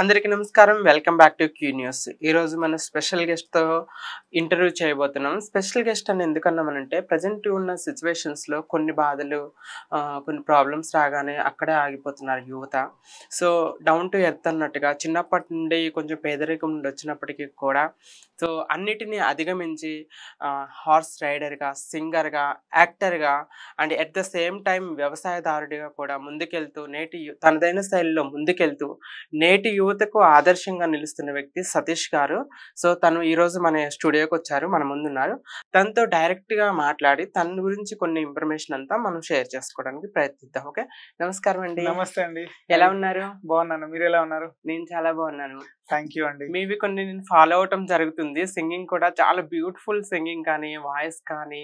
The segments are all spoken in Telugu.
అందరికీ నమస్కారం welcome back to Q news ఈరోజు మనం స్పెషల్ గెస్ట్తో ఇంటర్వ్యూ చేయబోతున్నాం స్పెషల్ గెస్ట్ అని ఎందుకన్నామనంటే ప్రజెంట్ ఉన్న సిచ్యువేషన్స్లో కొన్ని బాధలు కొన్ని ప్రాబ్లమ్స్ రాగానే అక్కడే ఆగిపోతున్నారు యువత సో డౌన్ టు ఎర్త్ అన్నట్టుగా చిన్నప్పటి నుండి కొంచెం పేదరికం నుండి వచ్చినప్పటికీ కూడా సో అన్నిటినీ అధిగమించి హార్స్ రైడర్గా సింగర్గా యాక్టర్గా and at the same time వ్యవసాయదారుడిగా కూడా ముందుకెళ్తూ నేటి తనదైన శైలిలో ముందుకెళ్తూ నేటి యువతకు ఆదర్శంగా నిలుస్తున్న వ్యక్తి సతీష్ గారు సో తను ఈరోజు మన స్టూడియోకి వచ్చారు మన ముందున్నారు తనతో డైరెక్ట్గా మాట్లాడి తన గురించి కొన్ని ఇన్ఫర్మేషన్ అంతా మనం షేర్ చేసుకోవడానికి ప్రయత్నిద్దాం ఓకే నమస్కారం అండి నమస్తే అండి ఎలా ఉన్నారు బాగున్నాను మీరు ఎలా ఉన్నారు నేను చాలా బాగున్నాను థ్యాంక్ యూ అండి మీవి కొన్ని నేను ఫాలో అవటం జరుగుతుంది సింగింగ్ కూడా చాలా బ్యూటిఫుల్ సింగింగ్ కానీ వాయిస్ కానీ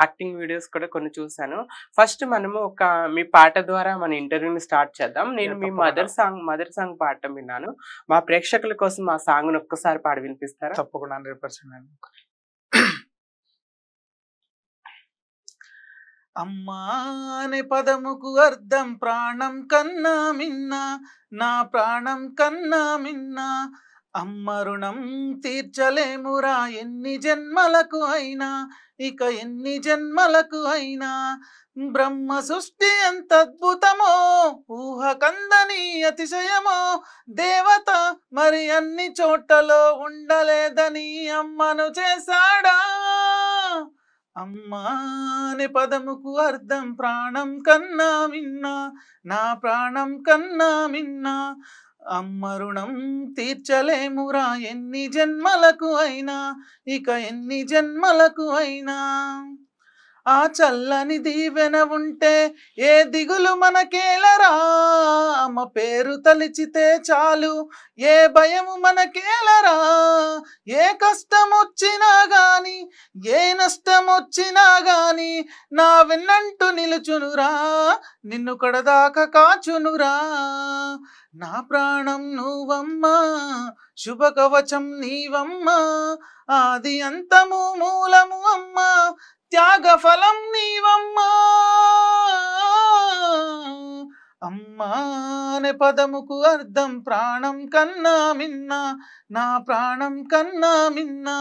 యాక్టింగ్ వీడియోస్ కూడా కొన్ని చూశాను ఫస్ట్ మనము ఒక మీ పాట ద్వారా మన ఇంటర్వ్యూని స్టార్ట్ చేద్దాం నేను మీ మదర్ సాంగ్ మదర్ సాంగ్ పాట విన్నాను అనుకుంటున్నాను మా ప్రేక్షకుల కోసం సాంగ్ ను ఒక్కసారి పాడి వినిపిస్తారా తప్పకుండా హండ్రెడ్ పర్సెంట్ అమ్మా అనే పదముకు అర్థం ప్రాణం కన్నా మిన్నా నా ప్రాణం కన్నా మిన్నా అమ్మ రుణం తీర్చలేమురా ఎన్ని జన్మలకు అయినా ఇక ఎన్ని జన్మలకు అయినా బ్రహ్మ సృష్టి ఎంత అద్భుతమో ఊహ కందని అతిశయమో దేవత మరి అన్ని చోటలో ఉండలేదని అమ్మను చేశాడా అమ్మా అనే పదముకు అర్థం ప్రాణం కన్నా మిన్నా నా ప్రాణం కన్నా మిన్నా అమ్మ రుణం తీర్చలేమురా ఎన్ని జన్మలకు అయినా ఇక ఎన్ని జన్మలకు అయినా ఆ చల్లని దీవెన ఉంటే ఏ దిగులు మనకేలరా అమ్మ పేరు తలిచితే చాలు ఏ భయము మనకేలరా ఏ కష్టం వచ్చినా గాని ఏ నష్టం వచ్చినా గాని నా వెన్నంటూ నిలుచునురా నిన్ను కడదాక కాచునురా నా ప్రాణం నువ్వమ్మా శుభకవచం నీవమ్మా ఆది అంతము మూలము అమ్మా త్యాగ ఫలం నీవమ్మా అమ్మా అనే పదముకు అర్థం ప్రాణం కన్నా మిన్నా నా ప్రాణం కన్నా మిన్నా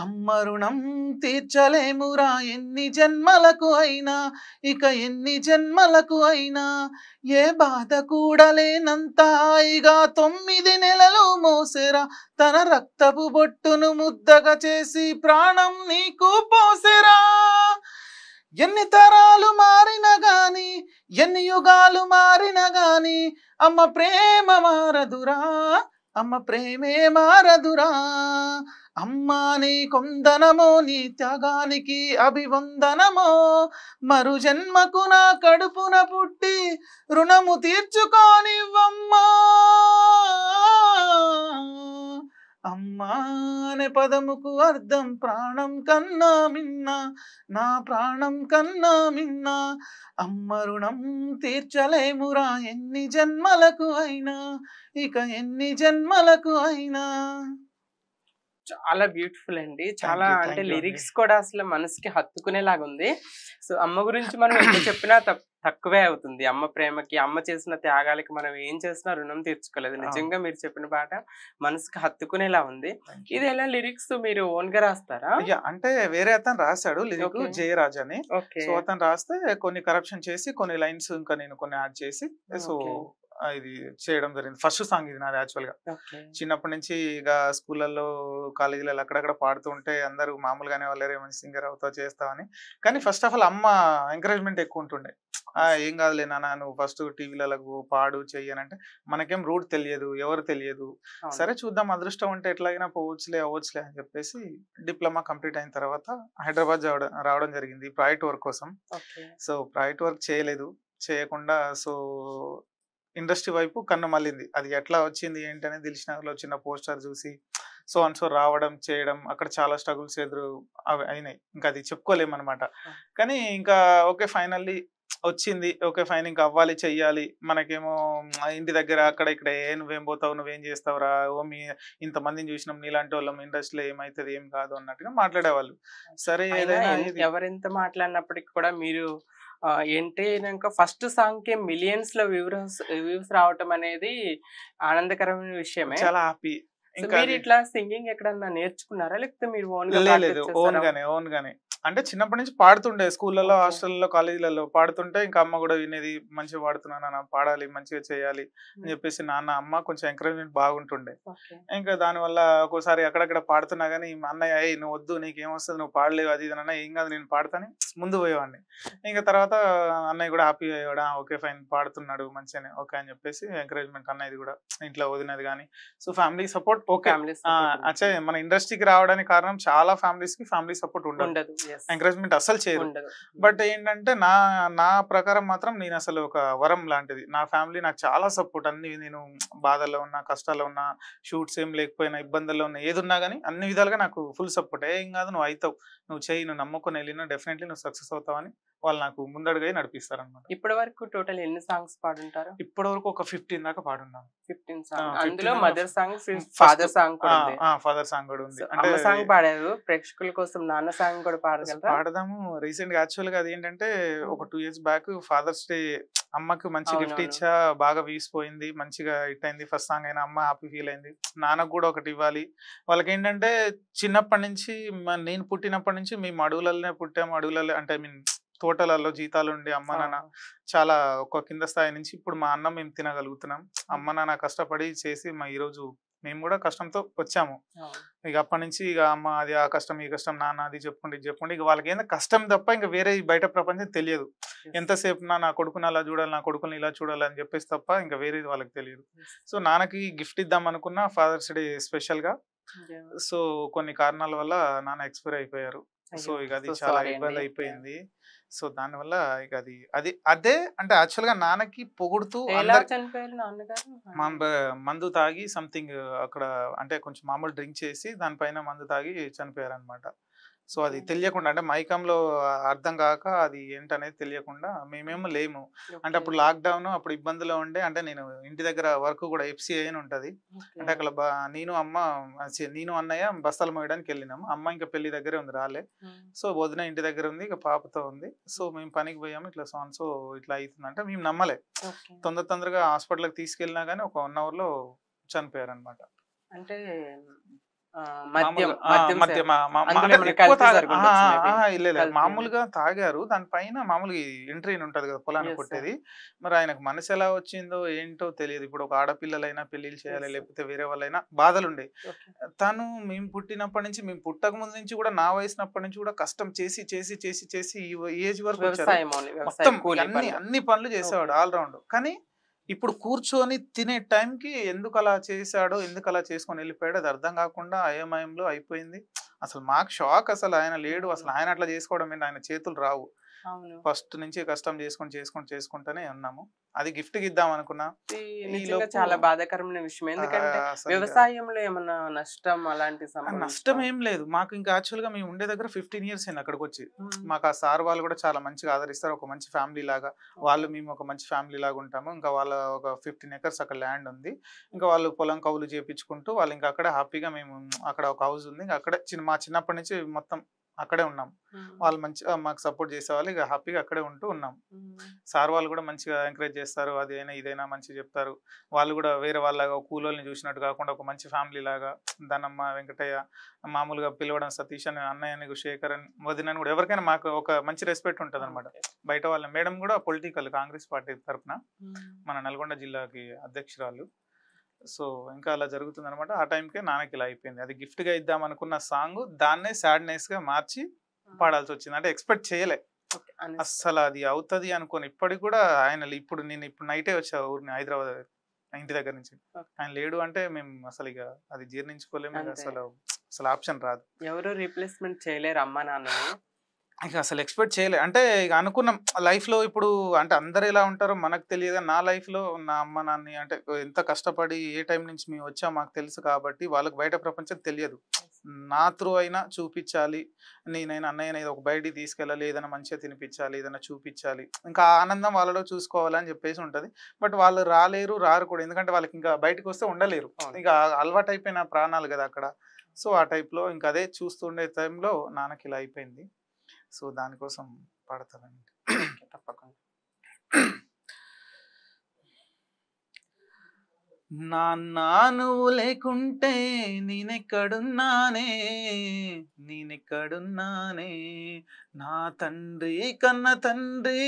అమ్మ రుణం తీర్చలేమురా ఎన్ని జన్మలకు అయినా ఇక ఎన్ని జన్మలకు అయినా ఏ బాధ కూడా లేనంత హాయిగా తొమ్మిది నెలలు మోసెరా తన రక్తపు బొట్టును ముద్దగా చేసి ప్రాణం నీకు పోసెరా ఎన్ని తరాలు మారిన గాని ఎన్ని యుగాలు మారిన గాని అమ్మ ప్రేమ మారదురా అమ్మ ప్రేమే మారదురా అమ్మా నీ కొందనమో నీ త్యాగానికి అభివందనమో మరు జన్మకు నా కడుపున పుట్టి రుణము తీర్చుకోనివ్వమ్మా అమ్మా అనే పదముకు అర్థం ప్రాణం కన్నా మిన్న నా ప్రాణం కన్నా మిన్న అమ్మ రుణం తీర్చలేమురా ఎన్ని జన్మలకు అయినా ఇక ఎన్ని జన్మలకు అయినా చాలా బ్యూటిఫుల్ అండి చాలా అంటే లిరిక్స్ కూడా అసలు మనసుకి హత్తుకునేలాగా ఉంది సో అమ్మ గురించి మనం ఎంత చెప్పినా తప్పు తక్కువే అవుతుంది అమ్మ ప్రేమకి అమ్మ చేసిన త్యాగాలకి మనం ఏం చేసినా రుణం తీర్చుకోలేదు నిజంగా మీరు చెప్పిన పాట మనసుకి హత్తుకునేలా ఉంది ఇది ఎలా లిరిక్స్ మీరు ఓన్ గా రాస్తారా అంటే వేరే అతను రాశాడు లిరిక్ జయరాజ్ అని సో అతను రాస్తే కొన్ని కరప్షన్ చేసి కొన్ని లైన్స్ ఇంకా నేను కొన్ని యాడ్ చేసి సో ఇది చేయడం జరిగింది ఫస్ట్ సాంగ్ ఇది నాది యాక్చువల్ గా చిన్నప్పటి నుంచి ఇక స్కూళ్ళల్లో కాలేజీలలో అక్కడక్కడ పాడుతుంటే అందరూ మామూలుగానే వాళ్ళే మంచి సింగర్ అవుతా చేస్తావని కానీ ఫస్ట్ ఆఫ్ ఆల్ అమ్మ ఎంకరేజ్మెంట్ ఎక్కువ ఉంటుండే ఏం కాదులే నాన్న నువ్వు ఫస్ట్ టీవీలకు పాడు చెయ్యనంటే మనకేం రూట్ తెలియదు ఎవరు తెలియదు సరే చూద్దాం అదృష్టం ఉంటే ఎట్లాగైనా పోవచ్చులే అవ్వచ్చులే అని చెప్పేసి డిప్లొమా కంప్లీట్ అయిన తర్వాత హైదరాబాద్ రావడం జరిగింది ప్రాజెక్ట్ వర్క్ కోసం సో ప్రాజెక్ట్ వర్క్ చేయలేదు చేయకుండా సో ఇండస్ట్రీ వైపు కన్ను మళ్ళింది అది ఎట్లా వచ్చింది ఏంటి నగర్ లో చిన్న పోస్టర్ చూసి సో అండ్ సో రావడం చేయడం అక్కడ చాలా స్ట్రగుల్స్ ఎదురు అవి అయినాయి ఇంకా అది చెప్పుకోలేము అనమాట కానీ ఇంకా ఓకే ఫైనల్లీ వచ్చింది ఓకే ఫైన్ ఇంకా అవ్వాలి చెయ్యాలి మనకేమో ఇంటి దగ్గర అక్కడ ఇక్కడ ఏ నువ్వేం పోతావు నువ్వేం చేస్తావురా ఓ మీ ఇంతమందిని చూసినాం నీలాంటి వాళ్ళం ఇండస్ట్రీలో ఏమైతుంది ఏం కాదు అన్నట్టుగా మాట్లాడేవాళ్ళు సరే ఏదైనా ఎవరెంత మాట్లాడినప్పటికి కూడా మీరు ఏంటి ఇంకా ఫస్ట్ సాంగ్ కి మిలియన్స్ లో వ్యూస్ వ్యూస్ రావటం అనేది ఆనందకరమైన విషయమే చాలా హ్యాపీ ఇట్లా సింగింగ్ ఎక్కడన్నా నేర్చుకున్నారా లేకపోతే మీరు ఓన్ లేదు ఓన్ గానే ఓన్ గానే అంటే చిన్నప్పటి నుంచి పాడుతుండే స్కూళ్ళలో హాస్టల్లో కాలేజీలలో పాడుతుంటే ఇంకా అమ్మ కూడా వినేది మంచిగా పాడుతున్నాను పాడాలి మంచిగా చేయాలి అని చెప్పేసి నాన్న అమ్మ కొంచెం ఎంకరేజ్మెంట్ బాగుంటుండే ఇంకా దానివల్ల ఒక్కోసారి అక్కడక్కడ పాడుతున్నా కానీ అన్నయ్య నువ్వు వద్దు నీకు ఏమొస్తుంది నువ్వు పాడలేవు అది అన్న ఏం కాదు నేను పాడతాను ముందు పోయేవాడిని ఇంకా తర్వాత అన్నయ్య కూడా హ్యాపీ అయ్యాడు ఓకే ఫైన్ పాడుతున్నాడు మంచిగానే ఓకే అని చెప్పేసి ఎంకరేజ్మెంట్ అన్నది కూడా ఇంట్లో వదినది కానీ సో ఫ్యామిలీ సపోర్ట్ ఓకే అచ్చా మన ఇండస్ట్రీకి రావడానికి కారణం చాలా ఫ్యామిలీస్ కి ఫ్యామిలీ సపోర్ట్ ఉండదు ఎంకరేజ్మెంట్ అస్సలు చేయరు బట్ ఏంటంటే నా నా ప్రకారం మాత్రం నేను అసలు ఒక వరం లాంటిది నా ఫ్యామిలీ నాకు చాలా సపోర్ట్ అన్ని నేను బాధల్లో ఉన్నా కష్టాల్లో ఉన్నా షూట్స్ ఏం లేకపోయినా ఇబ్బందుల్లో ఉన్నా ఏది ఉన్నా కానీ అన్ని విధాలుగా నాకు ఫుల్ సపోర్ట్ ఏం కాదు నువ్వు అవుతావు నువ్వు చేయి నువ్వు నమ్ముకుని వెళ్ళినా డెఫినెట్లీ నువ్వు సక్సెస్ అవుతావని వాళ్ళు నాకు ముందడుగా అనమాట ఇప్పటి వరకు టోటల్ ఎన్ని సాంగ్స్ పాడుంటారు ఇప్పటి వరకు ఒక ఫిఫ్టీన్ దాకా పాడున్నాను ఫిఫ్టీన్ సాంగ్ అందులో mother song father song father song కూడా ఉంది అంటే సాంగ్ పాడారు ప్రేక్షకుల కోసం నాన్న సాంగ్ కూడా పాడగలరా పాడదాము రీసెంట్ గా యాక్చువల్ గా అదేంటంటే ఏంటంటే ఒక two years back father's day అమ్మకి మంచి గిఫ్ట్ ఇచ్చా బాగా వీసిపోయింది మంచిగా హిట్ అయింది ఫస్ట్ సాంగ్ అయినా అమ్మ హ్యాపీ ఫీల్ అయింది నాన్నకు కూడా ఒకటి ఇవ్వాలి వాళ్ళకి ఏంటంటే చిన్నప్పటి నుంచి నేను పుట్టినప్పటి నుంచి మేము అడవులలోనే పుట్టాము అడవులలో అంటే ఐ మీన్ తోటలలో జీతాలు ఉండి అమ్మ నాన్న చాలా ఒక కింద స్థాయి నుంచి ఇప్పుడు మా అన్నం మేము తినగలుగుతున్నాం అమ్మ నాన్న కష్టపడి చేసి మా ఈరోజు మేము కూడా కష్టంతో వచ్చాము ఇక అప్పటి నుంచి ఇక అమ్మ అది ఆ కష్టం ఈ కష్టం నాన్న అది చెప్పుకుంటే చెప్పుకోండి ఇక వాళ్ళకి ఏంటో కష్టం తప్ప ఇంకా వేరే బయట ప్రపంచం తెలియదు ఎంతసేపు నా నా కొడుకుని అలా చూడాలి నా కొడుకుని ఇలా చూడాలి అని చెప్పేసి తప్ప ఇంకా వేరేది వాళ్ళకి తెలియదు సో నాన్నకి గిఫ్ట్ ఇద్దాం అనుకున్న ఫాదర్స్ డే స్పెషల్గా సో కొన్ని కారణాల వల్ల నాన్న ఎక్స్పైర్ అయిపోయారు సో ఇక అది చాలా ఇబ్బంది అయిపోయింది సో దానివల్ల ఇక అది అది అదే అంటే యాక్చువల్గా నాన్నకి పొగుడుతూ మందు తాగి సంథింగ్ అక్కడ అంటే కొంచెం మామూలు డ్రింక్ చేసి దానిపైన మందు తాగి చనిపోయారు అనమాట సో అది తెలియకుండా అంటే మైకంలో అర్థం కాక అది ఏంటనేది తెలియకుండా మేమేమో లేము అంటే అప్పుడు లాక్డౌన్ అప్పుడు ఇబ్బందిలో ఉండే అంటే నేను ఇంటి దగ్గర వర్క్ కూడా ఎఫ్సిఐ అని ఉంటుంది అంటే అక్కడ నేను అమ్మ నేను అన్నయ్య బస్తాలు మోయడానికి వెళ్ళినాము అమ్మ ఇంకా పెళ్లి దగ్గరే ఉంది రాలే సో వదిన ఇంటి దగ్గర ఉంది ఇంకా పాపతో ఉంది సో మేము పనికి పోయాము ఇట్లా సో సో ఇట్లా అవుతుంది అంటే మేము నమ్మలే తొందర తొందరగా హాస్పిటల్కి తీసుకెళ్ళినా కానీ ఒక వన్ అవర్లో చనిపోయారు అనమాట అంటే మామూలుగా తాగారు దానిపైన మామూలుగా ఎంట్రీ ఉంటది కదా పొలాన్ని కొట్టేది మరి ఆయనకు మనసు ఎలా వచ్చిందో ఏంటో తెలియదు ఇప్పుడు ఒక ఆడపిల్లలైనా పెళ్లిళ్ళు చేయాలి లేకపోతే వేరే వాళ్ళైనా బాధలు ఉండే తను మేము పుట్టినప్పటి నుంచి మేము పుట్టక ముందు నుంచి కూడా నా వయసునప్పటి నుంచి కూడా కష్టం చేసి చేసి చేసి చేసి ఏజ్ వరకు మొత్తం అన్ని అన్ని పనులు చేసేవాడు ఆల్ రౌండ్ కానీ ఇప్పుడు కూర్చొని తినే టైంకి ఎందుకు అలా చేశాడో ఎందుకు అలా చేసుకొని వెళ్ళిపోయాడో అది అర్థం కాకుండా అయోమయంలో అయిపోయింది అసలు మాకు షాక్ అసలు ఆయన లేడు అసలు ఆయన అట్లా చేసుకోవడం ఆయన చేతులు రావు ఫస్ట్ నుంచి కష్టం చేసుకొని చేసుకొని చేసుకుంటూనే ఉన్నాము అది గిఫ్ట్ ఇద్దాం అనుకున్నా చాలా బాధాకరమైన విషయం ఎందుకంటే వ్యవసాయంలో ఏమన్నా నష్టం అలాంటి నష్టం ఏం లేదు మాకు ఇంకా యాక్చువల్ గా మేము ఉండే దగ్గర ఫిఫ్టీన్ ఇయర్స్ అయింది అక్కడికి వచ్చి మాకు ఆ సార్ వాళ్ళు కూడా చాలా మంచిగా ఆదరిస్తారు ఒక మంచి ఫ్యామిలీ లాగా వాళ్ళు మేము ఒక మంచి ఫ్యామిలీ లాగా ఉంటాము ఇంకా వాళ్ళ ఒక ఫిఫ్టీన్ ఎకర్స్ అక్కడ ల్యాండ్ ఉంది ఇంకా వాళ్ళు పొలం కవులు చేపించుకుంటూ వాళ్ళు ఇంకా అక్కడ హ్యాపీగా మేము అక్కడ ఒక హౌస్ ఉంది ఇంకా అక్కడ చిన్న మా చిన్నప్పటి నుంచి మొత్తం అక్కడే ఉన్నాం వాళ్ళు మంచిగా మాకు సపోర్ట్ చేసేవాళ్ళు ఇక హ్యాపీగా అక్కడే ఉంటూ ఉన్నాం సార్ వాళ్ళు కూడా మంచిగా ఎంకరేజ్ చేస్తారు అదైనా ఇదైనా మంచిగా చెప్తారు వాళ్ళు కూడా వేరే వాళ్ళలాగా కూలోళ్ళని చూసినట్టు కాకుండా ఒక మంచి ఫ్యామిలీ లాగా దానమ్మ వెంకటయ్య మామూలుగా పిలవడం సతీష్ అని అన్నయ్య అని శేఖర్ అని వదిన కూడా ఎవరికైనా మాకు ఒక మంచి రెస్పెక్ట్ ఉంటుంది అనమాట బయట వాళ్ళ మేడం కూడా పొలిటికల్ కాంగ్రెస్ పార్టీ తరఫున మన నల్గొండ జిల్లాకి అధ్యక్షురాలు సో ఇంకా అలా జరుగుతుంది అనమాట ఆ టైంకే నాన్నకి ఇలా అయిపోయింది అది గిఫ్ట్గా ఇద్దాం అనుకున్న సాంగ్ దాన్నే సాడ్నెస్గా మార్చి పాడాల్సి వచ్చింది అంటే ఎక్స్పెక్ట్ చేయలే అస్సలు అది అవుతుంది అనుకోని ఇప్పటికి కూడా ఆయన ఇప్పుడు నేను ఇప్పుడు నైటే వచ్చా ఊరిని హైదరాబాద్ ఇంటి దగ్గర నుంచి ఆయన లేడు అంటే మేము అసలు ఇక అది జీర్ణించుకోలేము అసలు అసలు ఆప్షన్ రాదు ఎవరు రీప్లేస్మెంట్ చేయలేరు అమ్మా నాన్న ఇక అసలు ఎక్స్పెక్ట్ చేయలే అంటే ఇక అనుకున్నాం లైఫ్లో ఇప్పుడు అంటే అందరు ఎలా ఉంటారో మనకు తెలియదు నా లైఫ్లో నా అమ్మ నాన్న అంటే ఎంత కష్టపడి ఏ టైం నుంచి మేము వచ్చా మాకు తెలుసు కాబట్టి వాళ్ళకి బయట ప్రపంచం తెలియదు నా త్రూ అయినా చూపించాలి నేనైనా అన్నయ్యన ఒక బయటికి తీసుకెళ్ళాలి ఏదైనా మంచిగా తినిపించాలి ఏదైనా చూపించాలి ఇంకా ఆనందం వాళ్ళలో చూసుకోవాలని చెప్పేసి ఉంటుంది బట్ వాళ్ళు రాలేరు రారు కూడా ఎందుకంటే వాళ్ళకి ఇంకా బయటకు వస్తే ఉండలేరు ఇంకా అలవాటు అయిపోయిన ప్రాణాలు కదా అక్కడ సో ఆ టైప్లో ఇంకా అదే చూస్తుండే టైంలో నాన్నకి ఇలా అయిపోయింది సో దానికోసం పాడతానండి తప్పకుండా నువ్వు లేకుంటే నేనెక్కడున్నానే నేనెక్కడున్నానే నా తండ్రి కన్న తండ్రి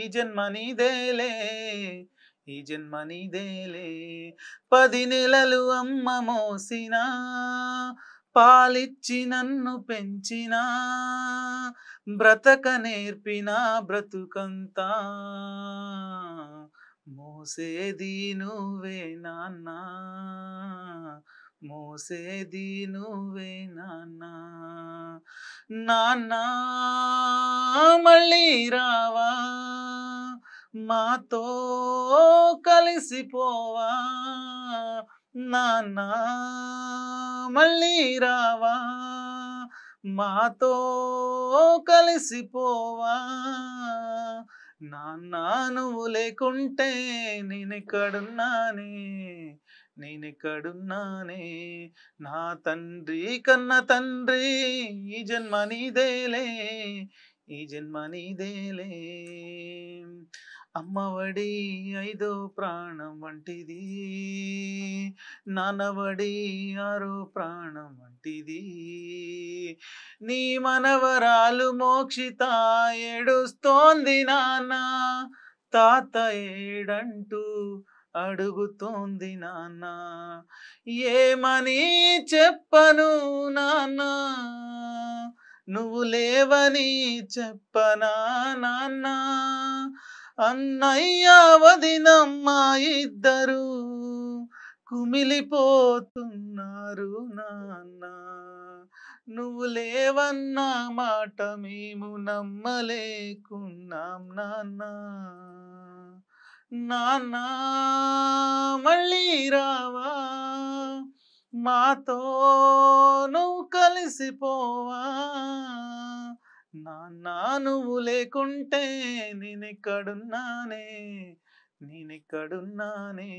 ఈ జన్మ నీదేలే ఈ జన్మ నీదేలే పది నెలలు అమ్మ మోసినా పాలిచ్చి నన్ను పెంచినా బ్రతక నేర్పినా బ్రతుకంతా మోసేది నువ్వే నాన్న మోసేది నువ్వే నాన్న నాన్న మళ్ళీ రావా మాతో కలిసిపోవా నాన్నా మళ్ళీ రావా మాతో కలిసిపోవా నాన్నా నువ్వు లేకుంటే నేను ఇక్కడున్నానే నా తండ్రి కన్న తండ్రి ఈ జన్మ నీదేలే ఈ జన్మ నీదేలే అమ్మవడి ఐదో ప్రాణం వంటిది నానవడి ఆరో ప్రాణం వంటిది నీ మనవరాలు మోక్షిత ఏడుస్తోంది నాన్న తాత ఏడంటూ అడుగుతోంది నాన్న ఏమని చెప్పను నాన్న నువ్వు లేవని చెప్పనా నాన్న అన్నయ్య వదినమ్మా ఇద్దరు కుమిలిపోతున్నారు నాన్న నువ్వు లేవన్న మాట మేము నమ్మలేకున్నాం నాన్న నాన్న మళ్ళీ రావా మాతో నువ్వు కలిసిపోవా నాన్నా నువ్వు లేకుంటే నేనెక్కడున్నానే నేనెక్కడున్నానే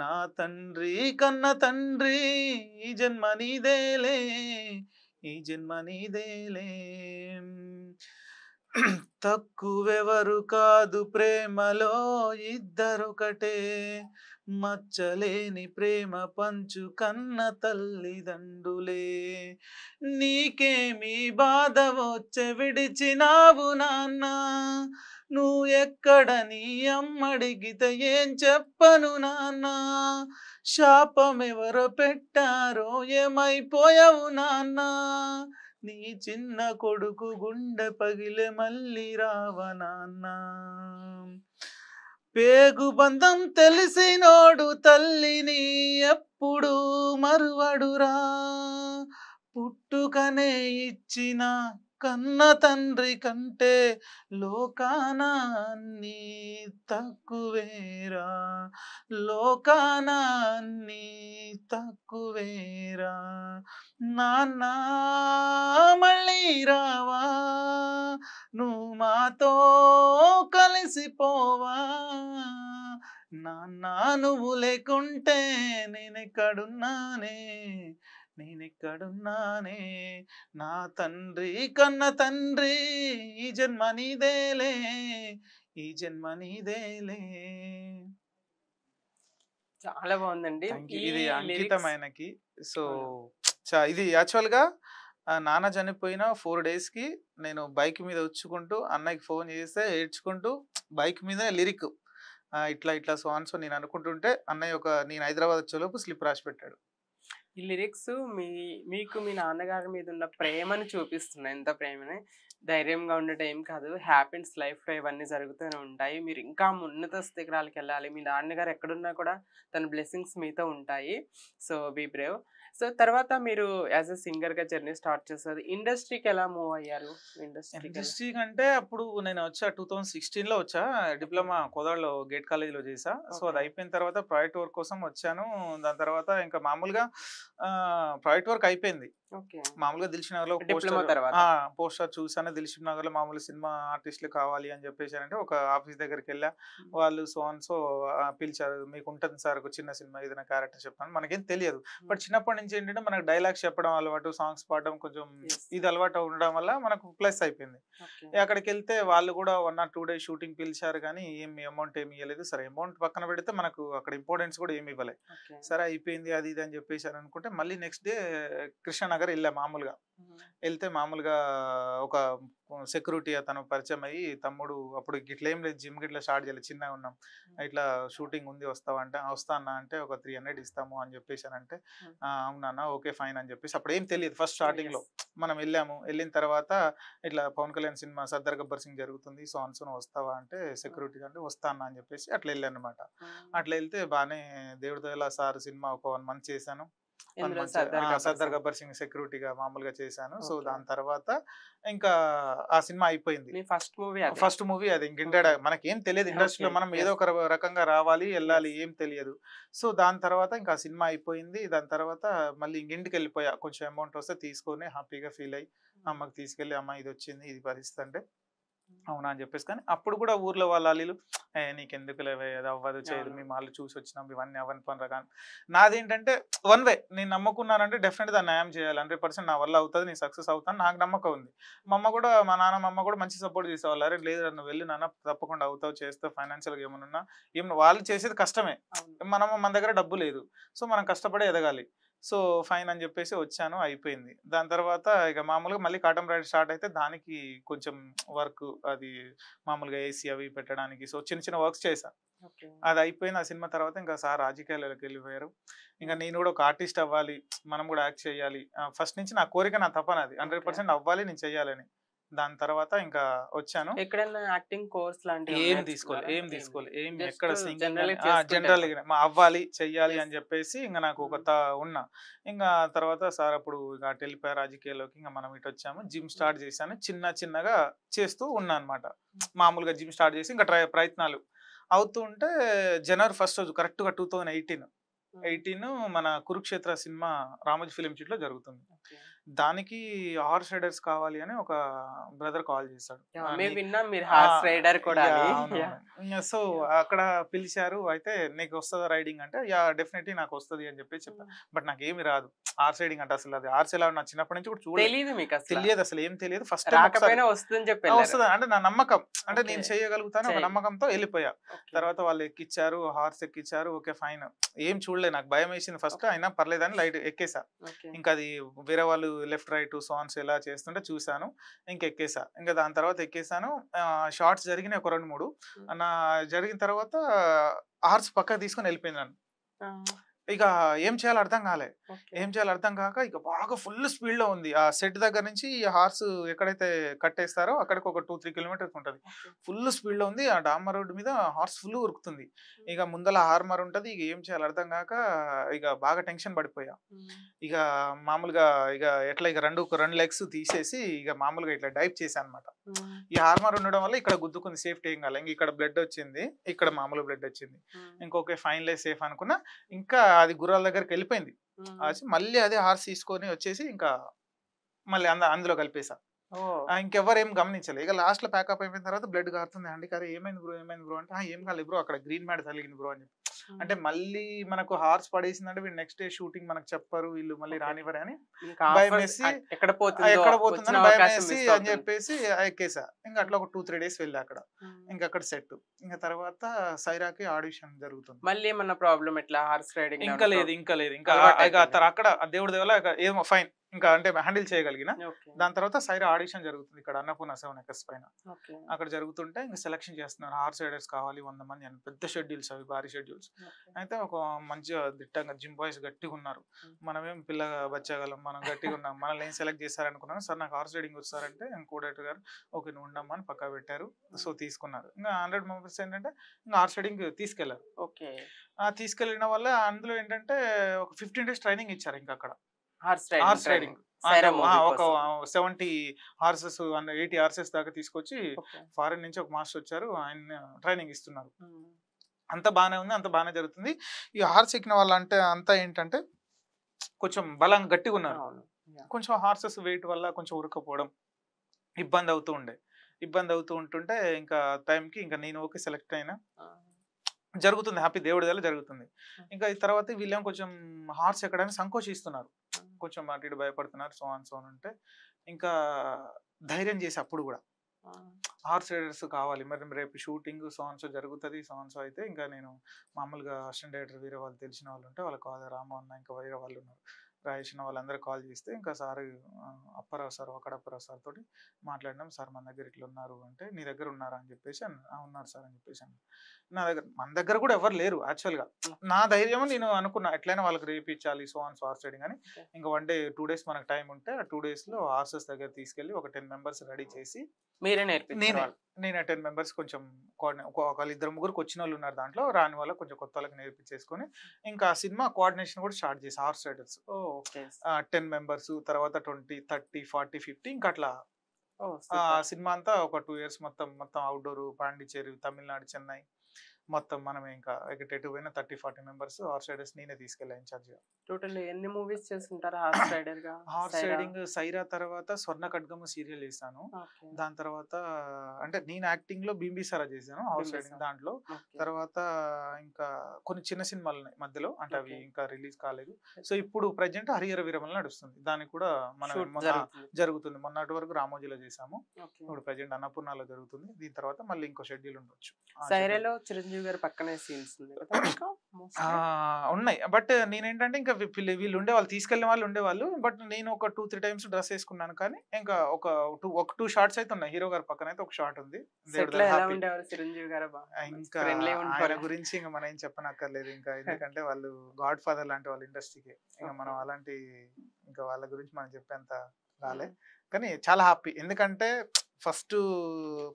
నా తండ్రి కన్న తండ్రి ఈ జన్మ నీదేలే ఈ జన్మ నీదేలే తక్కువెవరు కాదు ప్రేమలో ఇద్దరొకటే మచ్చలేని ప్రేమ పంచు కన్న తల్లిదండ్రులే నీకేమీ బాధ వచ్చ విడిచినావు నాన్న నువ్వు ఎక్కడ నీ అమ్మడిగిత ఏం చెప్పను నాన్న శాపమెవరు పెట్టారో ఏమైపోయావు నాన్న నీ చిన్న కొడుకు గుండె పగిలే మళ్ళీ రావ నాన్న పేగు బంధం తెలిసినోడు తల్లిని ఎప్పుడు మరువడురా పుట్టుకనే ఇచ్చిన కన్న తండ్రి కంటే లోకానాన్ని తక్కువేరా లోకానాన్ని తక్కువేరా నాన్న మళ్ళీ రావా నువ్వు మాతో కలిసిపోవా నాన్న నువ్వు లేకుంటే నేనెక్కడున్నానే నేనెక్కడున్నానే నా తండ్రి కన్న తండ్రి ఈ జన్మ నీదేలే ఈ జన్మ నీదేలే చాలా బాగుందండి ఇది అంకితం ఆయనకి సో ఇది యాక్చువల్ గా నాన్న చనిపోయిన ఫోర్ డేస్ కి నేను బైక్ మీద వచ్చుకుంటూ అన్నకి ఫోన్ చేస్తే ఏడ్చుకుంటూ బైక్ మీద లిరిక్ ఇట్లా ఇట్లా సో నేను అనుకుంటుంటే అన్నయ్య ఒక నేను హైదరాబాద్ వచ్చేలోపు స్లిప్ రాసి పెట్టాడు ఈ లిరిక్స్ మీ మీకు మీ నాన్నగారి మీద ఉన్న ప్రేమను చూపిస్తున్నాయి ఎంత ప్రేమని ధైర్యంగా ఉండటం ఏం కాదు హ్యాపీన్స్ లైఫ్లో ఇవన్నీ జరుగుతూనే ఉంటాయి మీరు ఇంకా ఉన్నత శిఖరాలకు వెళ్ళాలి మీ నాన్నగారు ఎక్కడున్నా కూడా తన బ్లెస్సింగ్స్ మీతో ఉంటాయి సో బీ బ్రేవ్ సో తర్వాత మీరు యాజ్ అ సింగర్గా జర్నీ స్టార్ట్ చేస్తారు ఇండస్ట్రీకి ఎలా మూవ్ అయ్యారు ఇండస్ట్రీ ఇండస్ట్రీ అంటే అప్పుడు నేను వచ్చా టూ థౌజండ్ సిక్స్టీన్లో వచ్చా డిప్లొమా కోదాడలో గేట్ కాలేజీలో చేసా సో అది అయిపోయిన తర్వాత ప్రాజెక్ట్ వర్క్ కోసం వచ్చాను దాని తర్వాత ఇంకా మామూలుగా ప్రాజెక్ట్ వర్క్ అయిపోయింది మామూలుగా దిల్చినగర్లో పోస్టర్ చూసాను ఎవరైనా దిల్షుక్ నగర్లో మామూలు సినిమా ఆర్టిస్టులు కావాలి అని చెప్పేశారంటే ఒక ఆఫీస్ దగ్గరికి వెళ్ళా వాళ్ళు సో అండ్ సో పిలిచారు మీకు ఉంటుంది సార్ ఒక చిన్న సినిమా ఏదైనా క్యారెక్టర్ చెప్పాను మనకేం తెలియదు బట్ చిన్నప్పటి నుంచి ఏంటంటే మనకు డైలాగ్స్ చెప్పడం అలవాటు సాంగ్స్ పాడడం కొంచెం ఇది అలవాటు ఉండడం వల్ల మనకు ప్లస్ అయిపోయింది అక్కడికి వెళ్తే వాళ్ళు కూడా one or two days shooting పిలిచారు కానీ ఏం అమౌంట్ ఏమి ఇవ్వలేదు సరే అమౌంట్ పక్కన పెడితే మనకు అక్కడ ఇంపార్టెన్స్ కూడా ఏమి ఇవ్వలేదు సరే అయిపోయింది అది ఇది అని చెప్పేసి అనుకుంటే మళ్ళీ నెక్స్ట్ డే కృష్ణనగర్ వెళ్ళా మామూలుగా వెళ్తే మామూలుగా ఒక సెక్యూరిటీ అతను పరిచయం అయ్యి తమ్ముడు అప్పుడు ఇట్లా ఏం లేదు జిమ్ ఇట్లా స్టార్ట్ చేయాలి చిన్నగా ఉన్నాం ఇట్లా షూటింగ్ ఉంది వస్తావా అంటే వస్తా అంటే ఒక త్రీ హండ్రెడ్ ఇస్తాము అని చెప్పేసి అంటే అవునా ఓకే ఫైన్ అని చెప్పేసి అప్పుడు ఏం తెలియదు ఫస్ట్ స్టార్టింగ్ లో మనం వెళ్ళాము వెళ్ళిన తర్వాత ఇట్లా పవన్ కళ్యాణ్ సినిమా సర్దార్ గబ్బర్ సింగ్ జరుగుతుంది సో సోన్ వస్తావా అంటే సెక్యూరిటీ అంటే వస్తా అని చెప్పేసి అట్లా వెళ్ళాను అనమాట అట్లా వెళ్తే బాగానే దేవుడి సార్ సినిమా ఒక వన్ మంత్ చేశాను సర్దార్ గబ్బర్ సింగ్ సెక్యూరిటీగా మామూలుగా చేశాను సో దాని తర్వాత ఇంకా ఆ సినిమా అయిపోయింది ఫస్ట్ మూవీ ఫస్ట్ మూవీ అది మనకి మనకేం తెలియదు ఇండస్ట్రీలో మనం ఏదో ఒక రకంగా రావాలి వెళ్ళాలి ఏం తెలియదు సో దాని తర్వాత ఇంకా సినిమా అయిపోయింది దాని తర్వాత మళ్ళీ ఇంటికి వెళ్ళిపోయా కొంచెం అమౌంట్ వస్తే తీసుకొని హ్యాపీగా ఫీల్ అయ్యి hmm. అమ్మకి తీసుకెళ్ళి అమ్మ ఇది వచ్చింది ఇది పరిస్థితి అంటే అవునా అని చెప్పేసి కానీ అప్పుడు కూడా ఊర్లో వాళ్ళ అలీలు ఏ నీకెందుకు లేవే అది అవ్వదు చేయదు మేము వాళ్ళు చూసి వచ్చినాం ఇవన్నీ అవన్నీ పనులు కానీ నాదేంటంటే వన్ వే నేను నమ్ముకున్నానంటే డెఫినెట్ దాన్ని న్యాయం చేయాలి హండ్రెడ్ పర్సెంట్ నా వల్ల అవుతుంది నేను సక్సెస్ అవుతాను నాకు నమ్మకం ఉంది మా అమ్మ కూడా మా నాన్న మా అమ్మ కూడా మంచి సపోర్ట్ చేసేవాళ్ళు అరే లేదు నువ్వు వెళ్ళి నాన్న తప్పకుండా అవుతావు చేస్తావు ఫైనాన్షియల్గా ఏమన్నా ఏమన్నా వాళ్ళు చేసేది కష్టమే మనం మన దగ్గర డబ్బు లేదు సో మనం కష్టపడి ఎదగాలి సో ఫైన్ అని చెప్పేసి వచ్చాను అయిపోయింది దాని తర్వాత ఇక మామూలుగా మళ్ళీ కాటన్ రైడ్ స్టార్ట్ అయితే దానికి కొంచెం వర్క్ అది మామూలుగా ఏసీ అవి పెట్టడానికి సో చిన్న చిన్న వర్క్స్ చేశాను అది అయిపోయిన ఆ సినిమా తర్వాత ఇంకా సార్ రాజకీయాలకి వెళ్ళిపోయారు ఇంకా నేను కూడా ఒక ఆర్టిస్ట్ అవ్వాలి మనం కూడా యాక్ట్ చేయాలి ఫస్ట్ నుంచి నా కోరిక నా తప్పనది అది హండ్రెడ్ పర్సెంట్ అవ్వాలి నేను చేయాలని దాని తర్వాత ఇంకా వచ్చాను యాక్టింగ్ కోర్స్ ఏం తీసుకోలేదు ఏం తీసుకోలేదు ఏం ఎక్కడ జనరల్ మా అవ్వాలి చెయ్యాలి అని చెప్పేసి ఇంకా నాకు mm-hmm. కొత్త ఉన్నా ఇంకా తర్వాత సార్ అప్పుడు ఇక టెలిపే రాజకీయాల్లోకి ఇంకా మనం ఇటు వచ్చాము జిమ్ mm-hmm. స్టార్ట్ చేశాను చిన్న చిన్నగా చేస్తూ ఉన్నా అనమాట మామూలుగా జిమ్ స్టార్ట్ చేసి ఇంకా ట్రై ప్రయత్నాలు అవుతూ ఉంటే జనవరి ఫస్ట్ రోజు కరెక్ట్గా two thousand eighteen mm-hmm. Eighteen మన కురుక్షేత్ర సినిమా రామోజీ ఫిలిం సిటీలో జరుగుతుంది దానికి హార్స్ రైడర్స్ కావాలి అని ఒక బ్రదర్ కాల్ చేశాడు సో అక్కడ పిలిచారు అయితే నీకు వస్తుందా రైడింగ్ అంటే యా డెఫినెట్లీ నాకు వస్తుంది అని చెప్పి చెప్పాను బట్ నాకు ఏమి రాదు హార్స్ రైడింగ్ అంటే అసలు అది హార్స్ ఎలా నా చిన్నప్పటి నుంచి కూడా చూడలేదు మీకు తెలియదు అసలు ఏం తెలియదు ఫస్ట్ వస్తుందని చెప్పి వస్తుంది అంటే నా నమ్మకం అంటే నేను చేయగలుగుతాను ఒక నమ్మకంతో వెళ్ళిపోయా తర్వాత వాళ్ళు ఎక్కిచ్చారు హార్స్ ఎక్కిచ్చారు ఓకే ఫైన్ ఏం చూడలేదు నాకు భయం వేసింది ఫస్ట్ అయినా పర్లేదు అని లైట్ ఎక్కేసా ఇంకా అది వేరే వాళ్ళు లెఫ్ట్ రైట్ సాన్స్ ఎలా చేస్తుంటే చూశాను ఇంక ఎక్కేసా ఇంకా దాని తర్వాత ఎక్కేసాను షార్ట్స్ జరిగినాయి ఒక రెండు మూడు నా జరిగిన తర్వాత ఆర్ట్స్ పక్కకు తీసుకొని వెళ్ళిపోయినాను ఇక ఏం చేయాలో అర్థం కాలే ఏం చేయాలో అర్థం కాక ఇక బాగా ఫుల్ స్పీడ్ లో ఉంది ఆ సెట్ దగ్గర నుంచి ఈ హార్స్ ఎక్కడైతే కట్టేస్తారో అక్కడికి ఒక టూ త్రీ కిలోమీటర్స్ ఉంటుంది ఫుల్ స్పీడ్ లో ఉంది ఆ డామర్ రోడ్డు మీద హార్స్ ఫుల్ ఉరుకుతుంది ఇక ముందల హార్మర్ ఉంటది ఇక ఏం చేయాలో అర్థం కాక ఇక బాగా టెన్షన్ పడిపోయా ఇక మామూలుగా ఇక ఎట్లా ఇక రెండు రెండు లెగ్స్ తీసేసి ఇక మామూలుగా ఇట్లా డైప్ చేసా అనమాట ఈ హార్మర్ ఉండడం వల్ల ఇక్కడ గుద్దుకుంది సేఫ్టీ ఏం కాలేదు ఇక్కడ బ్లడ్ వచ్చింది ఇక్కడ మామూలు బ్లడ్ వచ్చింది ఇంకొక ఫైన్ సేఫ్ అనుకున్నా ఇంకా అది గుర్రాల దగ్గరికి వెళ్ళిపోయింది మళ్ళీ అదే హార్స్ తీసుకొని వచ్చేసి ఇంకా మళ్ళీ అంద అందులో కలిపేసా ఇంకెవరు ఏం గమనించలేదు ఇక లాస్ట్ లో ప్యాకప్ అయిపోయిన తర్వాత బ్లడ్ కారుతుంది అండి కదా ఏమైంది బ్రో ఏమైంది బ్రో అంటే ఏం కాలేదు బ్రో అక్కడ గ్రీన్ మ్యాట్ తగిలింది బ్రో అని చెప్పి అంటే మళ్ళీ మనకు హార్స్ పడేసిందంటే వీళ్ళు నెక్స్ట్ డే షూటింగ్ మనకు చెప్పరు వీళ్ళు మళ్ళీ రానివ్వరు అని భయం ఎక్కడ పోతుంది పోతుందని భయం వేసి అని చెప్పేసి ఎక్కేసా ఇంకా అట్లా ఒక టూ త్రీ డేస్ వెళ్ళి అక్కడ ఇంకా అక్కడ సెట్ ఇంకా తర్వాత సైరాకి ఆడిషన్ జరుగుతుంది మళ్ళీ ఏమన్నా ప్రాబ్లం ఎట్లా హార్స్ రైడింగ్ ఇంకా లేదు ఇంకా లేదు ఇంకా అక్కడ దేవుడి దేవల ఏమో ఫైన్ ఇంకా అంటే హ్యాండిల్ చేయగలిగిన దాని తర్వాత సైరా ఆడిషన్ జరుగుతుంది ఇక్కడ అన్నపూర్ణ సెవెన్ ఎకర్స్ పైన అక్కడ జరుగుతుంటే ఇంకా సెలక్షన్ చేస్తున్నారు హార్స్ రైడర్స్ కావాలి వంద మంది అని పెద్ద షెడ్యూల్స్ అవి భారీ షెడ్యూల్స్ అయితే ఒక మంచి దిట్టంగా జిమ్ బాయ్స్ గట్టిగా ఉన్నారు మనమేం పిల్ల బచ్చగలం మనం గట్టిగా ఉన్నాం మనల్ని ఏం సెలెక్ట్ చేశారనుకున్నాను సార్ నాకు హార్స్ రైడింగ్ వస్తారంటే కోడేటర్ గారు ఓకే నువ్వు ఉండమ్మా అని పక్కా పెట్టారు సో తీసుకున్నారు ఇంకా హండ్రెడ్ మెంబర్స్ ఏంటంటే ఇంకా హార్స్ రైడింగ్ తీసుకెళ్లారు ఓకే తీసుకెళ్లిన వల్ల అందులో ఏంటంటే ఒక ఫిఫ్టీన్ డేస్ ట్రైనింగ్ ఇచ్చారు ఇంకా అక్కడ హార్స్ రైడింగ్ ఒక సెవెంటీ హార్సెస్ ఎయిటీ హార్సెస్ దాకా తీసుకొచ్చి ఫారెన్ నుంచి ఒక మాస్టర్ వచ్చారు ఆయన ట్రైనింగ్ ఇస్తున్నారు అంత బాగానే ఉంది అంత బాగానే జరుగుతుంది ఈ హార్స్ ఎక్కిన వాళ్ళు అంటే అంతా ఏంటంటే కొంచెం బలం గట్టిగా ఉన్నారు కొంచెం హార్సెస్ వెయిట్ వల్ల కొంచెం ఉరకపోవడం ఇబ్బంది అవుతూ ఉండే ఇబ్బంది అవుతూ ఉంటుంటే ఇంకా టైంకి ఇంకా నేను ఓకే సెలెక్ట్ అయినా జరుగుతుంది హ్యాపీ దేవుడి దగ్గర జరుగుతుంది ఇంకా తర్వాత వీళ్ళేం కొంచెం హార్స్ ఎక్కడానికి సంకోచిస్తున్నారు కొంచెం అటు ఇటు భయపడుతున్నారు సోన్ సోన్ అంటే ఇంకా ధైర్యం చేసి అప్పుడు కూడా హార్స్ రైడర్స్ కావాలి మరి రేపు షూటింగ్ సోన్సో జరుగుతుంది సోన్సో అయితే ఇంకా నేను మామూలుగా అసిస్టెంట్ డైరెక్టర్ వేరే వాళ్ళు తెలిసిన వాళ్ళు ఉంటే వాళ్ళకి కాదు ఇంకా వేరే వాళ్ళు ఉన్నారు రాయేసిన వాళ్ళందరూ కాల్ చేస్తే ఇంకా sir Apparao sir Apparao sir తోటి మాట్లాడినాం సార్ మన దగ్గర ఇట్లా ఉన్నారు అంటే నీ దగ్గర ఉన్నారా అని చెప్పేసి ఉన్నారు సార్ అని చెప్పేసి నా దగ్గర మన దగ్గర కూడా ఎవరు లేరు యాక్చువల్గా నా ధైర్యం నేను అనుకున్నా ఎట్లయినా వాళ్ళకి రేపించాలి సో ఆన్ ఫార్ సైడింగ్ అని ఇంకా వన్ డే టూ డేస్ మనకు టైం ఉంటే ఆ టూ డేస్లో హార్సెస్ దగ్గర తీసుకెళ్ళి ఒక టెన్ మెంబర్స్ రెడీ చేసి మీరే నేర్పించారు నేను టెన్ మెంబర్స్ కొంచెం ఒకళ్ళు ఇద్దరు ముగ్గురు వచ్చిన వాళ్ళు ఉన్నారు దాంట్లో రాని వాళ్ళ కొంచెం కొత్త వాళ్ళకి నేర్పించేసుకొని ఇంకా సినిమా కోఆర్డినేషన్ కూడా స్టార్ట్ చేసి హార్స్ రైడర్స్ టెన్ మెంబర్స్ తర్వాత ట్వంటీ థర్టీ ఫార్టీ ఫిఫ్టీ ఇంకా అట్లా సినిమా అంతా ఒక టూ ఇయర్స్ మొత్తం మొత్తం అవుట్డోర్ పాండిచ్చేరి తమిళనాడు చెన్నై మొత్తం మనం ఇంకా ఇక్కడ ఎటు పోయినా thirty forty members horse riders నేనే తీసుకెళ్ళా ఇన్ఛార్జ్ గా టోటల్ ఎన్ని మూవీస్ చేస్తుంటారు హార్స్ రైడర్ గా హార్స్ రైడింగ్ సైరా తర్వాత స్వర్ణ ఖడ్గము సీరియల్ వేసాను దాని తర్వాత అంటే నేను యాక్టింగ్ లో బింబిసారా చేశాను హార్స్ రైడింగ్ దాంట్లో తర్వాత ఇంకా కొన్ని చిన్న సినిమాలు మధ్యలో అంటే అవి ఇంకా రిలీజ్ కాలేదు సో ఇప్పుడు ప్రజెంట్ హరిహర విరమణ నడుస్తుంది దానికి కూడా మనం జరుగుతుంది మొన్నటి వరకు రామోజీలో చేశాము ఇప్పుడు ప్రజెంట్ అన్నపూర్ణలో జరుగుతుంది దీని తర్వాత మళ్ళీ ఇంకో షెడ్యూల్ ఉండొచ్చు సైరాలో చిరంజీవి చిరంజీవి గారు పక్కనే సీన్స్ ఉన్నాయి బట్ నేనేంటంటే ఇంకా వీళ్ళు ఉండేవాళ్ళు తీసుకెళ్లే వాళ్ళు ఉండేవాళ్ళు బట్ నేను ఒక టూ త్రీ టైమ్స్ డ్రెస్ వేసుకున్నాను కానీ ఇంకా ఒక టూ ఒక టూ షార్ట్స్ అయితే ఉన్నాయి హీరో గారి పక్కన అయితే ఒక షార్ట్ ఉంది ఇంకా గురించి ఇంకా మనం ఏం చెప్పనక్కర్లేదు ఇంకా ఎందుకంటే వాళ్ళు గాడ్ ఫాదర్ లాంటి వాళ్ళ ఇండస్ట్రీకి ఇంకా మనం అలాంటి ఇంకా వాళ్ళ గురించి మనం చెప్పేంత రాలే hmm. కానీ చాలా హ్యాపీ ఎందుకంటే ఫస్ట్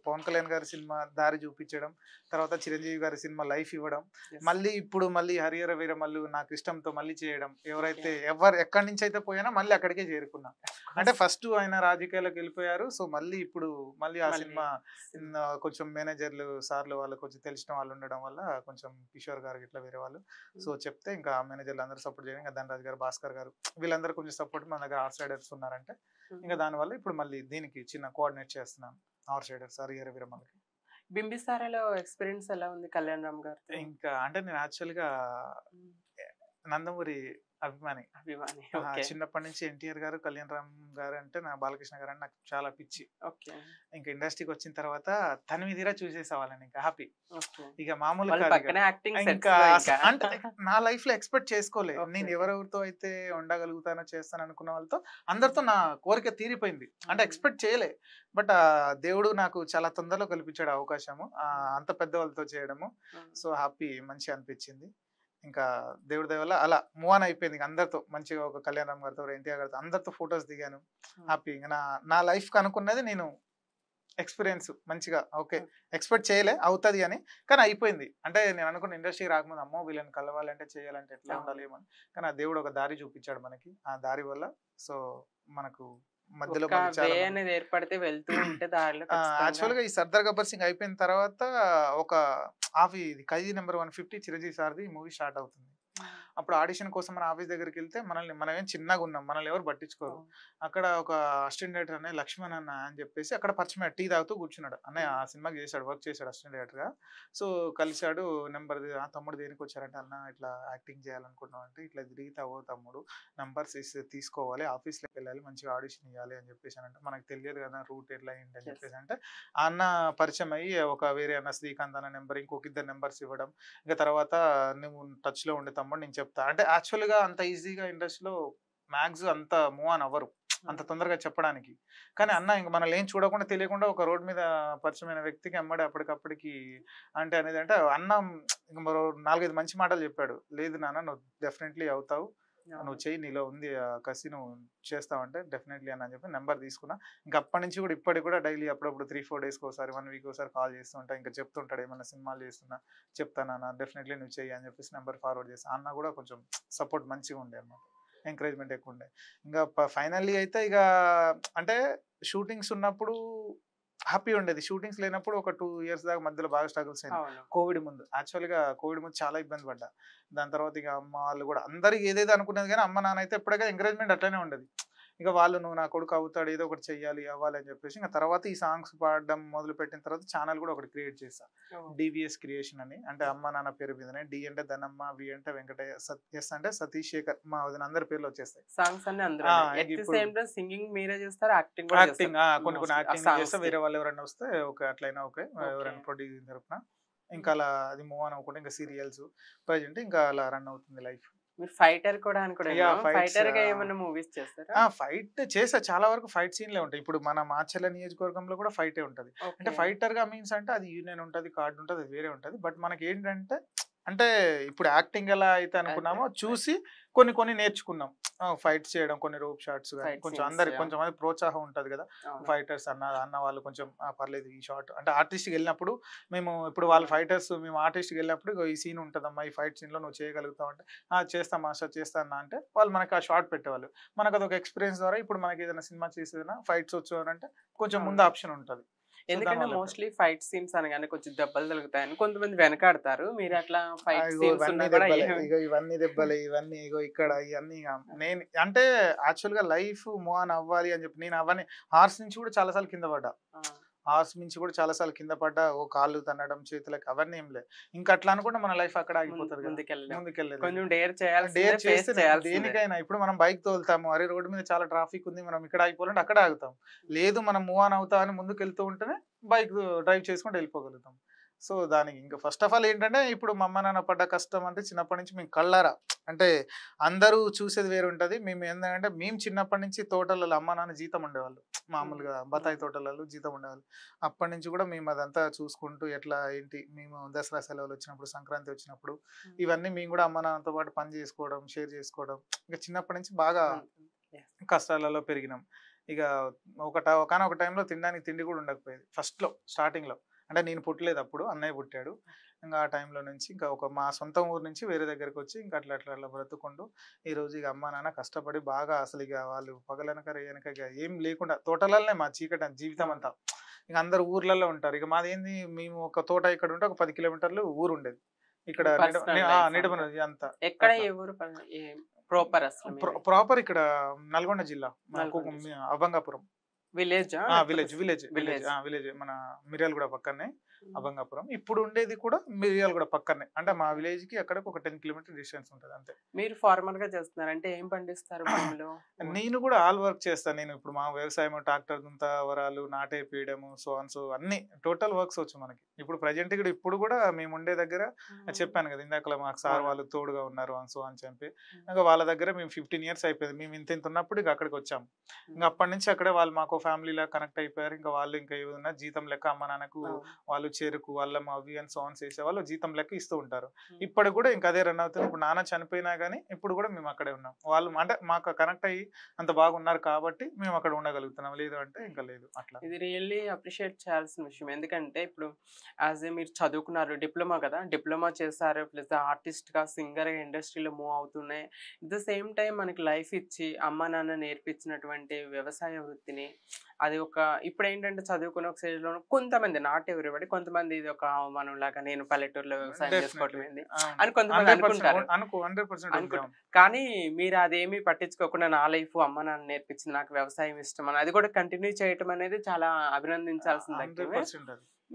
పవన్ కళ్యాణ్ గారి సినిమా దారి చూపించడం తర్వాత చిరంజీవి గారి సినిమా లైఫ్ ఇవ్వడం మళ్ళీ ఇప్పుడు మళ్ళీ హరిహర వీరమల్లు నాకు ఇష్టంతో మళ్ళీ చేయడం ఎవరైతే ఎవరు ఎక్కడి నుంచి అయితే పోయినా మళ్ళీ అక్కడికే చేరుకున్నా అంటే ఫస్ట్ ఆయన రాజకీయాలకు వెళ్ళిపోయారు సో మళ్ళీ ఇప్పుడు మళ్ళీ ఆ సినిమా కొంచెం మేనేజర్లు సార్లు వాళ్ళు కొంచెం తెలిసిన వాళ్ళు ఉండడం వల్ల కొంచెం కిషోర్ గారు ఇట్లా వేరే వాళ్ళు సో hmm. చెప్తే ఇంకా మేనేజర్లు అందరూ సపోర్ట్ చేయడం ఇంకా ధనరాజ్ గారు భాస్కర్ గారు వీళ్ళందరూ కొంచెం సపోర్ట్ మన దగ్గర ఆర్ట్స్ రైడర్స్ ఉన్నారంటే Hmm. ఇంకా దానివల్ల ఇప్పుడు మళ్ళీ దీనికి చిన్న కోఆర్డినేట్ చేస్తున్నాను ఆర్ షేడర్ సార్ ఇయర్ విరమలకి బింబిసారాలో ఎక్స్పీరియన్స్ ఎలా ఉంది కళ్యాణ్ రామ్ గారు ఇంకా అంటే నేను యాక్చువల్గా hmm. నందమూరి అభిమాని అభిమాని చిన్నప్పటి నుంచి ఎన్టీఆర్ గారు కళ్యాణ్ రామ్ గారు అంటే నా బాలకృష్ణ గారు అంటే నాకు చాలా పిచ్చి ఇంకా ఇండస్ట్రీకి వచ్చిన తర్వాత తనిమిదిరా మీదిరా చూసేసేవాళ్ళని ఇంకా హ్యాపీ ఇక మామూలుగా ఇంకా అంటే నా లైఫ్ లో ఎక్స్పెక్ట్ చేసుకోలేదు నేను ఎవరెవరితో అయితే ఉండగలుగుతానో చేస్తాను అనుకున్న వాళ్ళతో అందరితో నా కోరిక తీరిపోయింది అంటే ఎక్స్పెక్ట్ చేయలే బట్ దేవుడు నాకు చాలా తొందరలో కల్పించాడు అవకాశము అంత పెద్ద వాళ్ళతో చేయడము సో హ్యాపీ మంచి అనిపించింది ఇంకా దేవుడి దయ వల్ల అలా మూవ్ ఆన్ అయిపోయింది అందరితో మంచిగా ఒక కళ్యాణం గారితో ఎన్టీఆర్ గారితో అందరితో ఫొటోస్ దిగాను హ్యాపీ ఇంకా నా నా లైఫ్ అనుకున్నది నేను ఎక్స్పీరియన్స్ మంచిగా ఓకే ఎక్స్పెక్ట్ చేయలే అవుతుంది అని కానీ అయిపోయింది అంటే నేను అనుకున్న ఇండస్ట్రీ రాకముందు అమ్మో వీళ్ళని కలవాలంటే చేయాలంటే ఎట్లా ఉండాలి ఏమని కానీ ఆ దేవుడు ఒక దారి చూపించాడు మనకి ఆ దారి వల్ల సో మనకు మధ్యలో అనేది ఏర్పడితే వెళ్తూ ఉంటే దారిలో గా ఈ సర్దార్ గబ్బర్ సింగ్ అయిపోయిన తర్వాత ఒక ఆఫీ ఇది Khaidi number one fifty Chiranjeevi సార్ది మూవీ స్టార్ట్ అవుతుంది అప్పుడు ఆడిషన్ కోసం మన ఆఫీస్ దగ్గరికి వెళ్తే మనల్ని మనం ఏం చిన్నగా ఉన్నాం మనల్ని ఎవరు పట్టించుకోరు అక్కడ ఒక అసిస్టెంట్ డైరెక్టర్ అనే లక్ష్మణ్ అన్న అని చెప్పేసి అక్కడ పరిచయం టీ తాగుతూ కూర్చున్నాడు అన్నయ్య ఆ సినిమాకి చేశాడు వర్క్ చేశాడు అసిస్టెంట్ డైరెక్టర్గా సో కలిశాడు నెంబర్ తమ్ముడు దేనికి వచ్చారంటే అన్న ఇట్లా యాక్టింగ్ చేయాలనుకుంటున్నాం అంటే ఇట్లా తిరిగి తాగో తమ్ముడు నెంబర్స్ తీసుకోవాలి ఆఫీస్లోకి వెళ్ళాలి మంచిగా ఆడిషన్ ఇవ్వాలి అని చెప్పేసి అంటే మనకు తెలియదు కదా రూట్ ఎట్లా ఏంటి అని చెప్పేసి అంటే ఆ అన్న పరిచయం అయ్యి ఒక వేరే అన్న శ్రీకాంత్ అన్న నెంబర్ ఇంకొక ఇద్దరు నెంబర్స్ ఇవ్వడం ఇంకా తర్వాత నువ్వు టచ్లో ఉండే తమ్ముడు నేను చెప్తా అంటే యాక్చువల్గా అంత ఈజీగా ఇండస్ట్రీలో మ్యాక్స్ అంత మూవ్ అని అవ్వరు అంత తొందరగా చెప్పడానికి కానీ అన్న ఇంక మనల్ని ఏం చూడకుండా తెలియకుండా ఒక రోడ్ మీద పరిచయమైన వ్యక్తికి అమ్మడి అప్పటికప్పటికి అంటే అనేది అంటే అన్న ఇంక మరో నాలుగైదు మంచి మాటలు చెప్పాడు లేదు నాన్న నువ్వు డెఫినెట్లీ అవుతావు నువ్వు చెయ్యి నీలో ఉంది కసి నువ్వు చేస్తావంటే డెఫినెట్లీ అని చెప్పి నెంబర్ తీసుకున్నా ఇంకా అప్పటి నుంచి కూడా ఇప్పటికి కూడా డైలీ అప్పుడప్పుడు త్రీ ఫోర్ డేస్కి ఒకసారి వన్ వీక్ ఒకసారి కాల్ చేస్తుంటా ఇంకా చెప్తుంటాడు ఏమైనా సినిమాలు చేస్తున్నా చెప్తానా డెఫినెట్లీ నువ్వు చెయ్యి అని చెప్పేసి నెంబర్ ఫార్వర్డ్ చేస్తా అన్న కూడా కొంచెం సపోర్ట్ మంచిగా ఉండే అనమాట ఎంకరేజ్మెంట్ ఎక్కువ ఉండే ఇంకా ఫైనల్లీ అయితే ఇక అంటే షూటింగ్స్ ఉన్నప్పుడు హ్యాపీ ఉండేది షూటింగ్స్ లేనప్పుడు ఒక టూ ఇయర్స్ దాకా మధ్యలో బాగా స్ట్రగుల్స్ అయింది కోవిడ్ ముందు యాక్చువల్గా కోవిడ్ ముందు చాలా ఇబ్బంది పడ్డా దాని తర్వాత ఇక అమ్మ వాళ్ళు కూడా అందరికి ఏదైతే అనుకునేది కానీ అమ్మ నాన్న అయితే ఎప్పటికైనా ఎంకరేజ్మెంట్ అట్లనే ఉండేది ఇక వాళ్ళు నువ్వు నా కొడుకు అవుతాడు ఏదో ఒకటి చెయ్యాలి అవ్వాలి అని చెప్పేసి ఇంకా తర్వాత ఈ సాంగ్స్ పాడడం మొదలు పెట్టిన తర్వాత ఛానల్ కూడా ఒకటి క్రియేట్ చేశా డివిఎస్ క్రియేషన్ అని అంటే అమ్మ నాన్న పేరు మీదనే డి అంటే ధనమ్మ వి అంటే వెంకటయ్య ఎస్ అంటే సతీష్ శేఖర్ మా వదిన అందరి పేర్లు వచ్చేస్తాయి సాంగ్స్ సింగింగ్ మీరే చేస్తారు యాక్టింగ్ యాక్టింగ్ కొన్ని కొన్ని యాక్టింగ్ చేస్తే వేరే వాళ్ళు ఎవరైనా వస్తే ఓకే అట్లయినా ఓకే ఎవరైనా ప్రొడ్యూసింగ్ తరఫున ఇంకా అలా అది మూవ్ అని అవ్వకుండా ఇంకా సీరియల్స్ ప్రజెంట్ ఇంకా అలా రన్ అవుతుంది లైఫ్ ఫైటర్ కూడా ఫైటర్ గా ఏమైనా మూవీస్ చేస్తారా ఫైట్ చేసా చాలా వరకు ఫైట్ సీన్లే ఉంటాయి ఇప్పుడు మన మాచెల్ల నియోజకవర్గంలో కూడా ఫైటే ఉంటది అంటే ఫైటర్ గా మీన్స్ అంటే అది యూనియన్ ఉంటది కార్డు ఉంటది వేరే ఉంటది బట్ మనకి ఏంటంటే అంటే ఇప్పుడు యాక్టింగ్ ఎలా అయితే అనుకున్నామో చూసి కొన్ని కొన్ని నేర్చుకున్నాం ఫైట్స్ చేయడం కొన్ని రూప్ షాట్స్ కానీ కొంచెం అందరికి కొంచెం అది ప్రోత్సాహం ఉంటుంది కదా ఫైటర్స్ అన్న అన్న వాళ్ళు కొంచెం పర్లేదు ఈ షాట్ అంటే ఆర్టిస్ట్కి వెళ్ళినప్పుడు మేము ఇప్పుడు వాళ్ళ ఫైటర్స్ మేము ఆర్టిస్ట్కి వెళ్ళినప్పుడు ఈ సీన్ ఉంటుందమ్మా ఈ ఫైట్ సీన్లో నువ్వు చేయగలుగుతావు అంటే చేస్తాం మాస్టర్ చేస్తాను అంటే వాళ్ళు మనకు ఆ షాట్ పెట్టేవాళ్ళు మనకు అదొక ఎక్స్పీరియన్స్ ద్వారా ఇప్పుడు మనకి ఏదైనా సినిమా చేసేదైనా ఫైట్స్ వచ్చేవారంటే అంటే కొంచెం ముందు ఆప్షన్ ఉంటుంది ఎందుకంటే మోస్ట్లీ ఫైట్ సీన్స్ అనగానే కొంచెం దెబ్బలు తగులుతాయని కొంతమంది వెనకాడతారు మీరు అట్లా ఫైట్ ఇవన్నీ దెబ్బలు ఇవన్నీ ఇగో ఇక్కడ ఇవన్నీ నేను అంటే యాక్చువల్ గా లైఫ్ మూవ్ అవ్వాలి అని చెప్పి నేను అవన్నీ హార్స్ నుంచి కూడా చాలాసార్లు కింద పడ్డా హార్స్ మించి కూడా చాలాసార్లు కింద పడ్డ ఓ కాళ్ళు తన్నడం చేతులకు అవన్నీ ఏం లేదు ఇంకా అట్లా అనుకుంటే మన లైఫ్ అక్కడ ఆగిపోతుంది డేర్ చేయాలి డేర్ చేస్తే దేనికైనా ఇప్పుడు మనం బైక్ తోలుతాము అరే రోడ్ మీద చాలా ట్రాఫిక్ ఉంది మనం ఇక్కడ ఆగిపోవాలంటే అక్కడ ఆగుతాం లేదు మనం మూవ్ ఆన్ అవుతామని ముందుకు వెళ్తూ ఉంటేనే బైక్ డ్రైవ్ చేసుకుంటూ వెళ్ళిపోగలుగుతాం సో దానికి ఇంకా ఫస్ట్ ఆఫ్ ఆల్ ఏంటంటే ఇప్పుడు అమ్మ నాన్న పడ్డ కష్టం అంటే చిన్నప్పటి నుంచి మేము కళ్ళారా అంటే అందరూ చూసేది వేరు ఉంటుంది మేము ఏంటంటే మేము చిన్నప్పటి నుంచి తోటలలో అమ్మ నాన్న జీతం ఉండేవాళ్ళు మామూలుగా బతాయి తోటలలో జీతం ఉండేవాళ్ళు అప్పటి నుంచి కూడా మేము అదంతా చూసుకుంటూ ఎట్లా ఏంటి మేము దసరా సెలవులు వచ్చినప్పుడు సంక్రాంతి వచ్చినప్పుడు ఇవన్నీ మేము కూడా అమ్మ నాన్నతో పాటు పని చేసుకోవడం షేర్ చేసుకోవడం ఇంకా చిన్నప్పటి నుంచి బాగా కష్టాలలో పెరిగినాం ఇక ఒకట ఒకనొక టైంలో తినడానికి తిండి కూడా ఉండకపోయేది ఫస్ట్లో స్టార్టింగ్లో అంటే నేను పుట్టలేదు అప్పుడు అన్నయ్య పుట్టాడు ఇంకా ఆ టైంలో నుంచి ఇంకా ఒక మా సొంత ఊరు నుంచి వేరే దగ్గరకు వచ్చి ఇంకా అట్లా అట్లా అట్లా బ్రతుకుండు ఈరోజు ఇక అమ్మ నాన్న కష్టపడి బాగా అసలు ఇక వాళ్ళు పగలనక రేయనక ఏం లేకుండా తోటలనే మా చీకటి జీవితం అంతా ఇక అందరు ఊర్లలో ఉంటారు ఇక మాదేంది మేము ఒక తోట ఇక్కడ ఉంటే ఒక పది కిలోమీటర్లు ఊరు ఉండేది ఇక్కడ నిడమ అంతా ఎక్కడ ప్రాపర్ ప్రాపర్ ఇక్కడ నల్గొండ జిల్లా Avangapuram village village village village village మన మిర్యాలు కూడా పక్కనే అభంగాపురం ఇప్పుడు ఉండేది కూడా మిరియాలు కూడా పక్కనే అంటే మా విలేజ్ కి అక్కడికి ఒక టెన్ కిలోమీటర్ డిస్టెన్స్ ఉంటుంది అంతే మీరు ఫార్మర్ గా చేస్తున్నారు అంటే ఏం పండిస్తారు నేను కూడా ఆల్ వర్క్ చేస్తాను నేను ఇప్పుడు మా వ్యవసాయం ట్రాక్టర్ దుంత వరాలు నాటే పీయడము సోన్స్ అన్ని టోటల్ వర్క్స్ వచ్చు మనకి ఇప్పుడు ప్రజెంట్ కూడా ఇప్పుడు కూడా మేము ఉండే దగ్గర చెప్పాను కదా ఇందాక మాకు సార్ వాళ్ళు తోడుగా ఉన్నారు అని సో అని చెప్పి ఇంకా వాళ్ళ దగ్గర మేము ఫిఫ్టీన్ ఇయర్స్ అయిపోయింది మేము ఇంత ఇంత ఉన్నప్పుడు ఇంకా అక్కడికి వచ్చాము ఇంకా అప్పటి నుంచి అక్కడే వాళ్ళు మాకు ఫ్యామిలీలా కనెక్ట్ అయిపోయారు ఇంకా వాళ్ళు ఇంకా ఏదైనా జీతం లెక్క అమ్మ నాన్నకు వాళ్ళు చెరుకు అల్లం అవి అని సాన్స్ వేసేవాళ్ళు జీతం లెక్క ఇస్తూ ఉంటారు ఇప్పుడు కూడా ఇంకా అదే రన్ అవుతుంది ఇప్పుడు నాన్న చనిపోయినా కానీ ఇప్పుడు కూడా మేము అక్కడే ఉన్నాం వాళ్ళు అంటే మాకు కనెక్ట్ అయ్యి అంత బాగున్నారు కాబట్టి మేము అక్కడ ఉండగలుగుతున్నాం లేదు అంటే ఇంకా లేదు అట్లా ఇది రియల్లీ అప్రిషియేట్ చేయాల్సిన విషయం ఎందుకంటే ఇప్పుడు యాజ్ ఏ మీరు చదువుకున్నారు డిప్లొమా కదా డిప్లొమా చేశారు ప్లస్ ఆర్టిస్ట్గా సింగర్గా ఇండస్ట్రీలో మూవ్ అవుతున్నాయి అట్ ద సేమ్ టైం మనకి లైఫ్ ఇచ్చి అమ్మ నాన్న నేర్పించినటువంటి వ్యవసాయ వృత్తిని అది ఒక ఇప్పుడు ఏంటంటే చదువుకునే ఒక స్టేజ్ లో కొంతమంది నాట్ ఎవరిబడి కొంతమంది ఇది ఒక అవమానం లాగా నేను పల్లెటూరులో వ్యవసాయం చేసుకోవటమేంది అని కొంతమంది అనుకుంటారు కానీ మీరు అదేమి పట్టించుకోకుండా నా లైఫ్ అమ్మ నాన్న నేర్పించింది నాకు వ్యవసాయం ఇష్టం అని అది కూడా కంటిన్యూ చేయటం అనేది చాలా అభినందించాల్సింది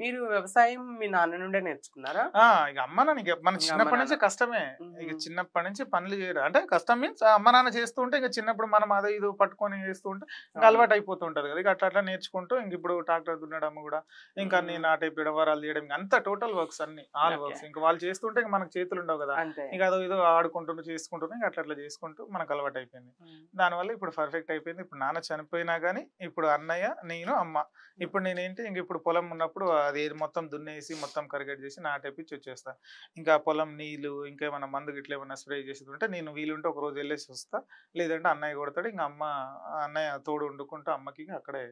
మీరు వ్యవసాయం మీ నాన్న నుండే నేర్చుకున్నారా ఇక అమ్మ నాన్న ఇక మన చిన్నప్పటి నుంచి కష్టమే ఇక చిన్నప్పటి నుంచి పనులు చేయడం అంటే కష్టం మీన్స్ అమ్మ నాన్న చేస్తూ ఉంటే ఇక చిన్నప్పుడు మనం అదే ఇది పట్టుకొని చేస్తూ ఉంటే ఇంకా అలవాటు అయిపోతూ ఉంటారు కదా ఇక అట్లా అట్లా నేర్చుకుంటూ ఇంక ఇప్పుడు ట్రాక్టర్ దున్నడం కూడా ఇంకా అన్ని నాటే పిడవరాలు చేయడం అంత టోటల్ వర్క్స్ అన్ని ఆల్ వర్క్స్ ఇంకా వాళ్ళు చేస్తుంటే ఇంకా మనకు చేతులు ఉండవు కదా ఇంకా అదో ఏదో ఆడుకుంటూ చేసుకుంటూ ఇంకా అట్లా అట్లా చేసుకుంటూ మనకు అలవాటు అయిపోయింది దానివల్ల ఇప్పుడు పర్ఫెక్ట్ అయిపోయింది ఇప్పుడు నాన్న చనిపోయినా కానీ ఇప్పుడు అన్నయ్య నేను అమ్మ ఇప్పుడు నేనేంటి ఇంక ఇప్పుడు పొలం ఉన్నప్పుడు అది మొత్తం దున్నేసి మొత్తం కరిగేట్ చేసి నాటేపించి వచ్చేస్తా ఇంకా పొలం నీళ్ళు ఇంకేమైనా మందు గిట్ల ఏమైనా స్ప్రే చేసేది ఉంటే నేను వీలుంటే ఒక రోజు వెళ్ళేసి వస్తా లేదంటే అన్నయ్య కొడతాడు ఇంకా అమ్మ అన్నయ్య తోడు వండుకుంటూ అమ్మకి అక్కడే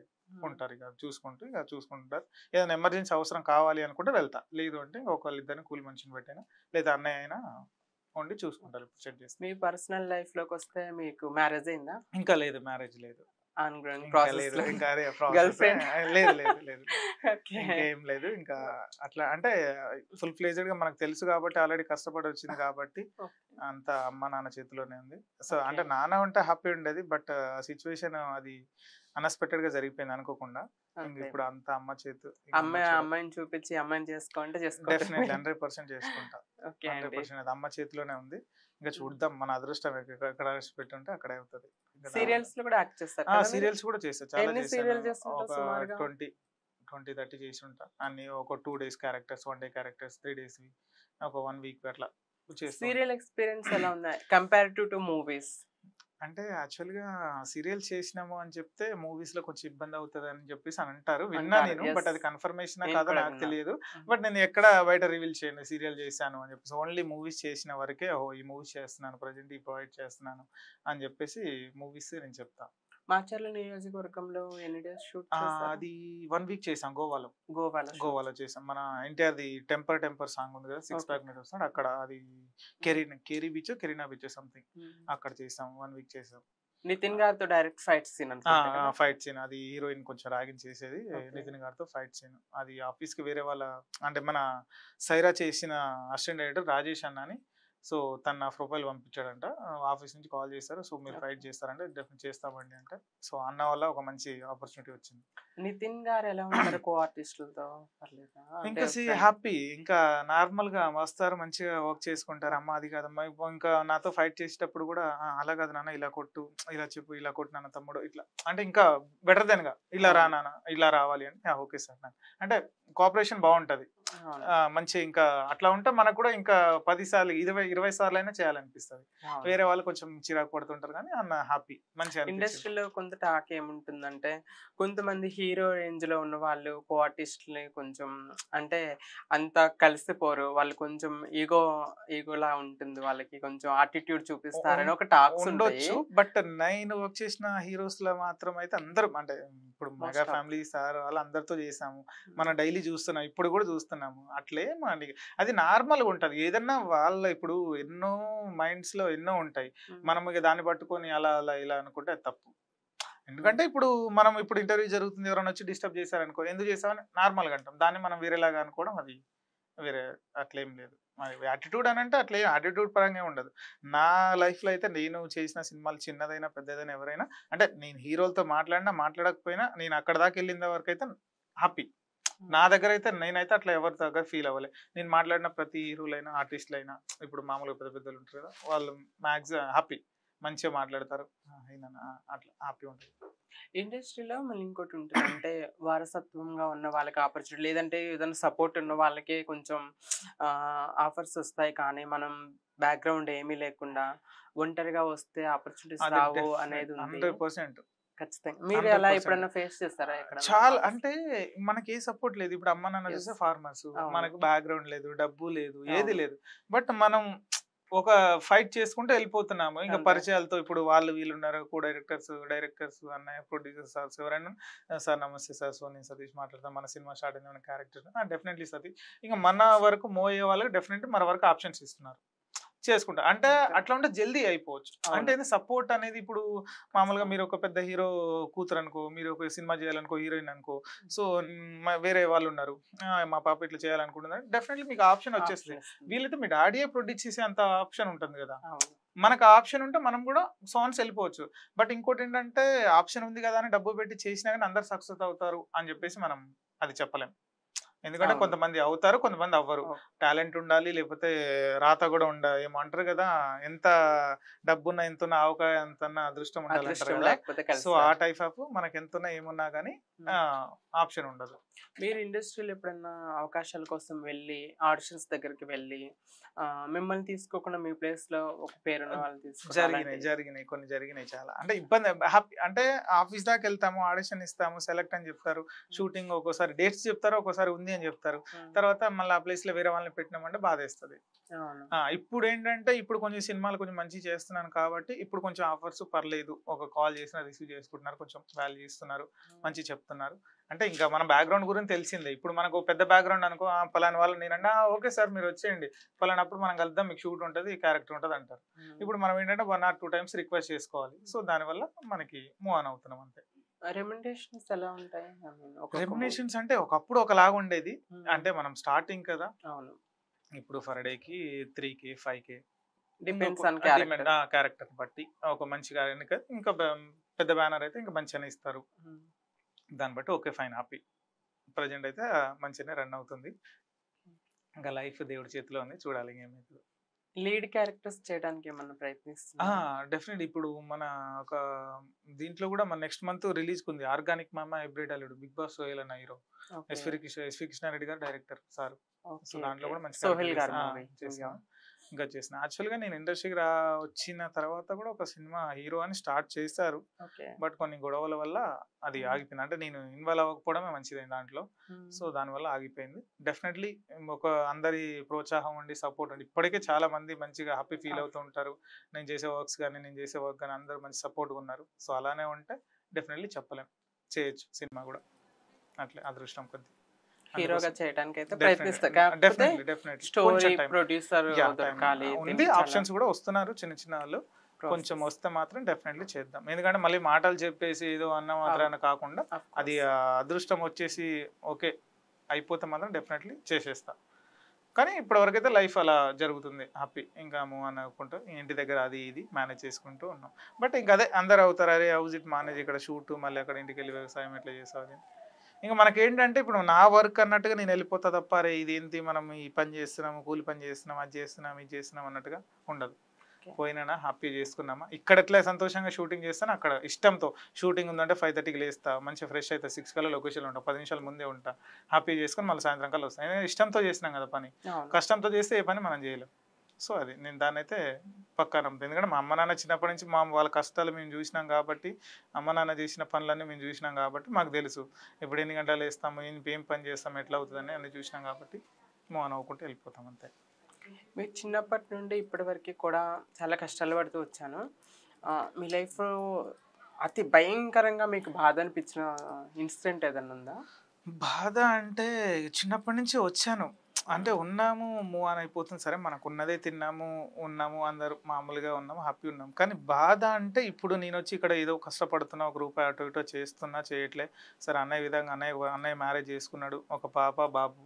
ఉంటారు ఇక చూసుకుంటూ ఇక చూసుకుంటారు ఏదైనా ఎమర్జెన్సీ అవసరం కావాలి అనుకుంటే వెళ్తా లేదు అంటే ఇద్దరిని కూలి మనిషిని పెట్టైనా లేదా అన్నయ్య అయినా ఉండి చూసుకుంటారు మీ పర్సనల్ లైఫ్ లోకి వస్తే మీకు మ్యారేజ్ అయిందా ఇంకా లేదు మ్యారేజ్ లేదు ఇంకా అదే లేదు లేదు లేదు ఏం లేదు ఇంకా అట్లా అంటే ఫుల్ ఫ్లేజెడ్ గా మనకు తెలుసు కాబట్టి ఆల్రెడీ కష్టపడి వచ్చింది కాబట్టి అంత అమ్మ నాన్న చేతిలోనే ఉంది సో అంటే నాన్న ఉంటే హ్యాపీ ఉండేది బట్ సిచ్యువేషన్ అది అన్ఎక్స్పెక్టెడ్ గా జరిగిపోయింది అనుకోకుండా ఇప్పుడు అంత అమ్మ చేతు అమ్మాయి అమ్మాయిని చూపించి అమ్మాయిని చేసుకుంటే డెఫినెట్లీ హండ్రెడ్ పర్సెంట్ చేసుకుంటా అమ్మ చేతిలోనే ఉంది ఇంకా hmm. చూద్దాం మన అదృష్టం ఎక్కడ పెట్టుంటే అక్కడే అవుతుంది సీరియల్స్ లో కూడా యాక్ట్ చేస్తారు సీరియల్స్ కూడా చేస్తారు చాలా చేశాను ట్వంటీ ట్వంటీ థర్టీ చేసి ఉంటా అన్ని ఒక two days characters one day characters three days ఒక వన్ వీక్ అట్లా సీరియల్ ఎక్స్పీరియన్స్ ఎలా ఉన్నాయి కంపేర్ టు టు మూవీస్ అంటే యాక్చువల్ గా సీరియల్ చేసినాము అని చెప్తే మూవీస్ లో కొంచెం ఇబ్బంది అవుతుంది అని చెప్పేసి అని అంటారు విన్నా నేను బట్ అది కన్ఫర్మేషన్ కాదో నాకు తెలియదు బట్ నేను ఎక్కడ బయట రివీల్ చేయను సీరియల్ చేశాను అని చెప్పేసి ఓన్లీ మూవీస్ చేసిన వరకే ఓ ఈ మూవీస్ చేస్తున్నాను ప్రజెంట్ ఈ ప్రొవైడ్ చేస్తున్నాను అని చెప్పేసి మూవీస్ నేను చెప్తాను మాచర్ల నియోజకవర్గంలో ఎన్ని డేస్ షూట్ అది వన్ వీక్ చేసాం గోవాలో గోవాలో గోవాలో చేసాం మన ఎన్టీఆర్ ది టెంపర్ టెంపర్ సాంగ్ ఉంది కదా సిక్స్ ప్యాక్ మీద వస్తాడు అక్కడ అది కెరీనా కెరీ బీచ్ కెరీనా బీచ్ సంథింగ్ అక్కడ చేసాం వన్ వీక్ చేసాం నితిన్ గారితో direct fight scene fight scene అది హీరోయిన్ కొంచెం రాగిన్ చేసేది నితిన్ గారితో ఫైట్ సీన్ అది ఆఫీస్ కి వేరే వాళ్ళ అంటే మన సైరా చేసిన అసిస్టెంట్ డైరెక్టర్ రాజేష్ అన్న అని సో తను నా ప్రొఫైల్ పంపించాడంట ఆఫీస్ నుంచి కాల్ చేశారు సో మీరు ఫైట్ చేస్తారంటే డెఫినెట్ చేస్తామండి అంటే సో అన్న వల్ల ఒక మంచి ఆపర్చునిటీ వచ్చింది నితిన్ గారు ఎలా ఉంటారు కో ఆర్టిస్టులతో ఇంకా సి హ్యాపీ ఇంకా నార్మల్ గా వస్తారు మంచిగా వర్క్ చేసుకుంటారు అమ్మ అది కాదమ్మా ఇంకా నాతో ఫైట్ చేసేటప్పుడు కూడా అలా కాదు నాన్న ఇలా కొట్టు ఇలా చెప్పు ఇలా కొట్టు నాన్న తమ్ముడు ఇట్లా అంటే ఇంకా బెటర్ దెన్ గా ఇలా రా నాన్న ఇలా రావాలి అని ఓకే సార్ అంటే కోఆపరేషన్ బాగుంటది మంచి ఇంకా అట్లా ఉంటే మనకు కూడా ఇంకా పది సార్లు ఇరవై ఇరవై సార్లు అయినా చేయాలనిపిస్తుంది వేరే వాళ్ళు కొంచెం చిరాకు పడుతుంటారు కానీ అన్న హ్యాపీ మంచి ఇండస్ట్రీలో కొంత టాక్ ఏముంటుందంటే కొంతమంది హీరో రేంజ్ లో ఉన్న వాళ్ళు కో ఆర్టిస్ట్ని కొంచెం అంటే అంత కలిసిపోరు వాళ్ళు కొంచెం ఈగో ఈగోలా ఉంటుంది వాళ్ళకి కొంచెం ఆటిట్యూడ్ చూపిస్తారని ఒక టాక్ ఉండొచ్చు బట్ నేను వర్క్ చేసిన హీరోస్ లో మాత్రం అయితే అందరూ అంటే ఇప్పుడు మెగా ఫ్యామిలీ సార్ వాళ్ళు అందరితో చేసాము మనం hmm. డైలీ చూస్తున్నాం ఇప్పుడు కూడా చూస్తున్నాం చేస్తున్నాము అట్లే మా అది నార్మల్గా ఉంటుంది ఏదన్నా వాళ్ళ ఇప్పుడు ఎన్నో మైండ్స్లో ఎన్నో ఉంటాయి మనం ఇక దాన్ని పట్టుకొని అలా అలా ఇలా అనుకుంటే తప్పు ఎందుకంటే ఇప్పుడు మనం ఇప్పుడు ఇంటర్వ్యూ జరుగుతుంది ఎవరైనా వచ్చి డిస్టర్బ్ చేశారనుకో ఎందుకు చేసామని నార్మల్గా అంటాం దాన్ని మనం వేరేలాగా అనుకోవడం అది వేరే అట్లేం లేదు యాటిట్యూడ్ అని అంటే అట్లే యాటిట్యూడ్ పరంగా ఉండదు నా లైఫ్లో అయితే నేను చేసిన సినిమాలు చిన్నదైనా పెద్దదైనా ఎవరైనా అంటే నేను హీరోలతో మాట్లాడినా మాట్లాడకపోయినా నేను అక్కడ దాకా వెళ్ళిన వరకు అయితే హ్యాపీ నా దగ్గర అయితే నేనైతే అట్లా ఎవరి దగ్గర ఫీల్ అవ్వలే నేను మాట్లాడిన ప్రతి హీరోలైనా ఆర్టిస్టులైనా ఇప్పుడు మామూలుగా పెద్ద పెద్దలు ఉంటారు కదా వాళ్ళు మ్యాక్సిమం హ్యాపీ మంచిగా మాట్లాడతారు అట్లా హ్యాపీ ఉంటుంది ఇండస్ట్రీలో మళ్ళీ ఇంకోటి ఉంటుంది అంటే వారసత్వంగా ఉన్న వాళ్ళకి ఆపర్చునిటీ లేదంటే ఏదైనా సపోర్ట్ ఉన్న వాళ్ళకే కొంచెం ఆఫర్స్ వస్తాయి కానీ మనం బ్యాక్గ్రౌండ్ ఏమీ లేకుండా ఒంటరిగా వస్తే ఆపర్చునిటీస్ రావు అనేది హండ్రెడ్ పర్సెంట్ ఖచ్చితంగా మీరు ఎలా ఫేస్ చేస్తారా చాలా అంటే మనకి ఏ సపోర్ట్ లేదు ఇప్పుడు అమ్మ నాన్న చూస్తే ఫార్మర్స్ మనకు బ్యాక్గ్రౌండ్ లేదు డబ్బు లేదు ఏది లేదు బట్ మనం ఒక ఫైట్ చేసుకుంటే వెళ్ళిపోతున్నాము ఇంకా పరిచయాలతో ఇప్పుడు వాళ్ళు వీళ్ళు ఉన్నారు కో డైరెక్టర్స్ డైరెక్టర్స్ అన్నయ్య ప్రొడ్యూసర్ సార్ ఎవరైనా సార్ నమస్తే సార్ సోని సతీష్ మాట్లాడతాం మన సినిమా స్టార్ట్ అయింది మన క్యారెక్టర్ డెఫినెట్లీ సతీష్ ఇంకా మన వరకు మోయే వాళ్ళకి డెఫినెట్లీ మన వరకు ఆప్షన్స్ ఇస్తున్నారు చేసుకుంటా అంటే అట్లా ఉంటే జల్దీ అయిపోవచ్చు అంటే సపోర్ట్ అనేది ఇప్పుడు మామూలుగా మీరు ఒక పెద్ద హీరో కూతురు అనుకో మీరు ఒక సినిమా చేయాలనుకో హీరోయిన్ అనుకో సో వేరే వాళ్ళు ఉన్నారు మా పాప ఇట్లా చేయాలనుకుంటున్నారు డెఫినెట్లీ మీకు ఆప్షన్ వచ్చేస్తుంది వీళ్ళైతే మీ డాడీయే ప్రొడ్యూస్ చేసే అంత ఆప్షన్ ఉంటుంది కదా మనకు ఆప్షన్ ఉంటే మనం కూడా సాంగ్స్ వెళ్ళిపోవచ్చు బట్ ఇంకోటి ఏంటంటే ఆప్షన్ ఉంది కదా అని డబ్బు పెట్టి చేసినా కానీ అందరు సక్సెస్ అవుతారు అని చెప్పేసి మనం అది చెప్పలేం ఎందుకంటే కొంతమంది అవుతారు కొంతమంది అవ్వరు టాలెంట్ ఉండాలి లేకపోతే రాత కూడా ఉండాలి ఏమంటారు కదా ఎంత డబ్బున్న ఎంతున్న అవకాశం ఎంత అదృష్టం ఉండాలి సో ఆ టైప్ ఆఫ్ మనకి ఎంతున్నా ఏమున్నా కానీ ఆప్షన్ ఉండదు మీరు ఇండస్ట్రీలో ఎప్పుడైనా అవకాశాల కోసం వెళ్ళి ఆడిషన్స్ దగ్గరికి వెళ్ళి మిమ్మల్ని తీసుకోకుండా మీ ప్లేస్ లో ఒక పేరు జరిగినాయి జరిగినాయి కొన్ని జరిగినాయి చాలా అంటే ఇబ్బంది హ్యాపీ అంటే ఆఫీస్ దాకా వెళ్తాము ఆడిషన్ ఇస్తాము సెలెక్ట్ అని చెప్తారు షూటింగ్ ఒక్కోసారి డేట్స్ చెప్తారు ఒక్కోసారి ఉంది అని చెప్తారు తర్వాత మళ్ళీ ఆ ప్లేస్ లో వేరే వాళ్ళని పెట్టినామంటే బాధేస్తుంది ఇప్పుడు ఏంటంటే ఇప్పుడు కొంచెం సినిమాలు కొంచెం మంచి చేస్తున్నాను కాబట్టి ఇప్పుడు కొంచెం ఆఫర్స్ పర్లేదు ఒక కాల్ చేసినా రిసీవ్ చేసుకుంటున్నారు కొంచెం వాల్యూ ఇస్తున్నారు మంచి చెప్తారు చెప్తున్నారు అంటే ఇంకా మన బ్యాక్గ్రౌండ్ గురించి తెలిసిందే ఇప్పుడు మనకు పెద్ద బ్యాక్గ్రౌండ్ అనుకో పలాని వాళ్ళు నేనంటే ఓకే సార్ మీరు వచ్చేయండి పలానప్పుడు మనం కలుద్దాం మీకు షూట్ ఉంటుంది క్యారెక్టర్ ఉంటుంది అంటారు ఇప్పుడు మనం ఏంటంటే one or two times request చేసుకోవాలి సో దానివల్ల మనకి మూవ్ ఆన్ అవుతున్నాం అంతే రెమ్యునరేషన్స్ అంటే ఒకప్పుడు ఒకలాగా ఉండేది అంటే మనం స్టార్టింగ్ కదా ఇప్పుడు ఫర్ కి three K five K character బట్టి ఒక మంచి ఇంకా పెద్ద బ్యానర్ అయితే ఇంకా మంచిగానే ఇస్తారు దాన్ని బట్టి ఓకే ఫైన్ హ్యాపీ ప్రజెంట్ అయితే మంచిగానే రన్ అవుతుంది ఇంకా లైఫ్ దేవుడి చేతిలో ఉంది చూడాలి ఇంకేమైతుంది లీడ్ క్యారెక్టర్స్ చేయడానికి ఏమన్నా ప్రయత్నిస్తున్నా డెఫినెట్ ఇప్పుడు మన ఒక దీంట్లో కూడా మన నెక్స్ట్ మంత్ రిలీజ్ ఉంది ఆర్గానిక్ మామ హైబ్రిడ్ అల్లుడు బిగ్ బాస్ సోహెల్ అన్న hero SV Krishna SV Krishna Reddy గారు డైరెక్టర్ సార్ దాంట్లో కూడా మంచి ఇంకా చేసిన యాక్చువల్గా నేను ఇండస్ట్రీకి రా వచ్చిన తర్వాత కూడా ఒక సినిమా హీరో అని స్టార్ట్ చేశారు బట్ కొన్ని గొడవల వల్ల అది ఆగిపోయింది అంటే నేను ఇన్వాల్వ్ అవ్వకపోవడమే మంచిది దాంట్లో సో దానివల్ల ఆగిపోయింది డెఫినెట్లీ ఒక అందరి ప్రోత్సాహం ఉండి సపోర్ట్ ఉండి ఇప్పటికే చాలా మంది మంచిగా హ్యాపీ ఫీల్ అవుతూ ఉంటారు నేను చేసే వర్క్స్ కానీ నేను చేసే వర్క్ కానీ అందరూ మంచి సపోర్ట్గా ఉన్నారు సో అలానే ఉంటే డెఫినెట్లీ చెప్పలేం చేయొచ్చు సినిమా కూడా అట్లే అదృష్టం కొద్దిగా హీరోగా చేయడానికి అయితే ప్రయత్నిస్తారు ఉంది ఆప్షన్స్ కూడా వస్తున్నారు చిన్న చిన్న వాళ్ళు కొంచెం వస్తే మాత్రం డెఫినెట్లీ చేద్దాం ఎందుకంటే మళ్ళీ మాటలు చెప్పేసి ఏదో అన్న మాత్రాన కాకుండా అది అదృష్టం వచ్చేసి ఓకే అయిపోతే మాత్రం డెఫినెట్లీ చేసేస్తా కానీ ఇప్పటివరకైతే లైఫ్ అలా జరుగుతుంది హ్యాపీ ఇంకా మూవ్ అని అనుకుంటూ ఇంటి దగ్గర అది ఇది మేనేజ్ చేసుకుంటూ ఉన్నాం బట్ ఇంకా అదే అందరు అవుతారు అరే హౌస్ ఇట్ మేనేజ్ ఇక్కడ షూట్ మళ్ళీ అక్కడ ఇంటికి వెళ్ళి వ్యవసాయం ఎట్లా చేసావు ఇంకా మనకేంటంటే ఇప్పుడు నా వర్క్ అన్నట్టుగా నేను వెళ్ళిపోతా తప్ప అరే ఇదేంటి మనం ఈ పని చేస్తున్నాము కూలి పని చేస్తున్నాం అది చేస్తున్నాం ఇది చేస్తున్నాం అన్నట్టుగా ఉండదు పోయినా హ్యాపీ చేసుకున్నామా ఇక్కడ ఎట్లా సంతోషంగా షూటింగ్ చేస్తాను అక్కడ ఇష్టంతో షూటింగ్ ఉందంటే ఫైవ్ థర్టీకి లేస్తా మంచి ఫ్రెష్ అవుతా సిక్స్ కల్లా లొకేషన్ ఉంటా పది నిమిషాల ముందే ఉంటా హ్యాపీ చేసుకుని మళ్ళీ సాయంత్రం కల్లా వస్తాను ఇష్టంతో చేసినాం కదా పని కష్టంతో చేస్తే ఏ పని మనం చేయలేం సో అది నేను దాన్ని అయితే పక్కా నమ్ముతాను ఎందుకంటే మా అమ్మ నాన్న చిన్నప్పటి నుంచి మా వాళ్ళ కష్టాలు మేము చూసినాం కాబట్టి అమ్మ నాన్న చేసిన పనులన్నీ మేము చూసినాం కాబట్టి మాకు తెలుసు ఇప్పుడు ఎన్ని గంటలు వేస్తాము ఏం పని చేస్తాము ఎట్లా అవుతుందని అన్నీ చూసినాం కాబట్టి మేము అవ్వకుంటే వెళ్ళిపోతాం అంతే మీరు చిన్నప్పటి నుండి ఇప్పటివరకు కూడా చాలా కష్టాలు పడుతూ వచ్చాను మీ లైఫ్ అతి భయంకరంగా మీకు బాధ అనిపించిన ఇన్సిడెంట్ ఏదన్నా ఉందా బాధ అంటే చిన్నప్పటి నుంచి వచ్చాను అంటే ఉన్నాము మూవ్ ఆన్ అయిపోతుంది సరే మనకు ఉన్నదే తిన్నాము ఉన్నాము అందరు మామూలుగా ఉన్నాము హ్యాపీ ఉన్నాము కానీ బాధ అంటే ఇప్పుడు నేను వచ్చి ఇక్కడ ఏదో కష్టపడుతున్నా ఒక రూపాయి అటు ఇటో చేస్తున్నా చేయట్లే సరే అన్నయ్య విధంగా అన్నయ్య అన్నయ్య మ్యారేజ్ చేసుకున్నాడు ఒక పాప బాబు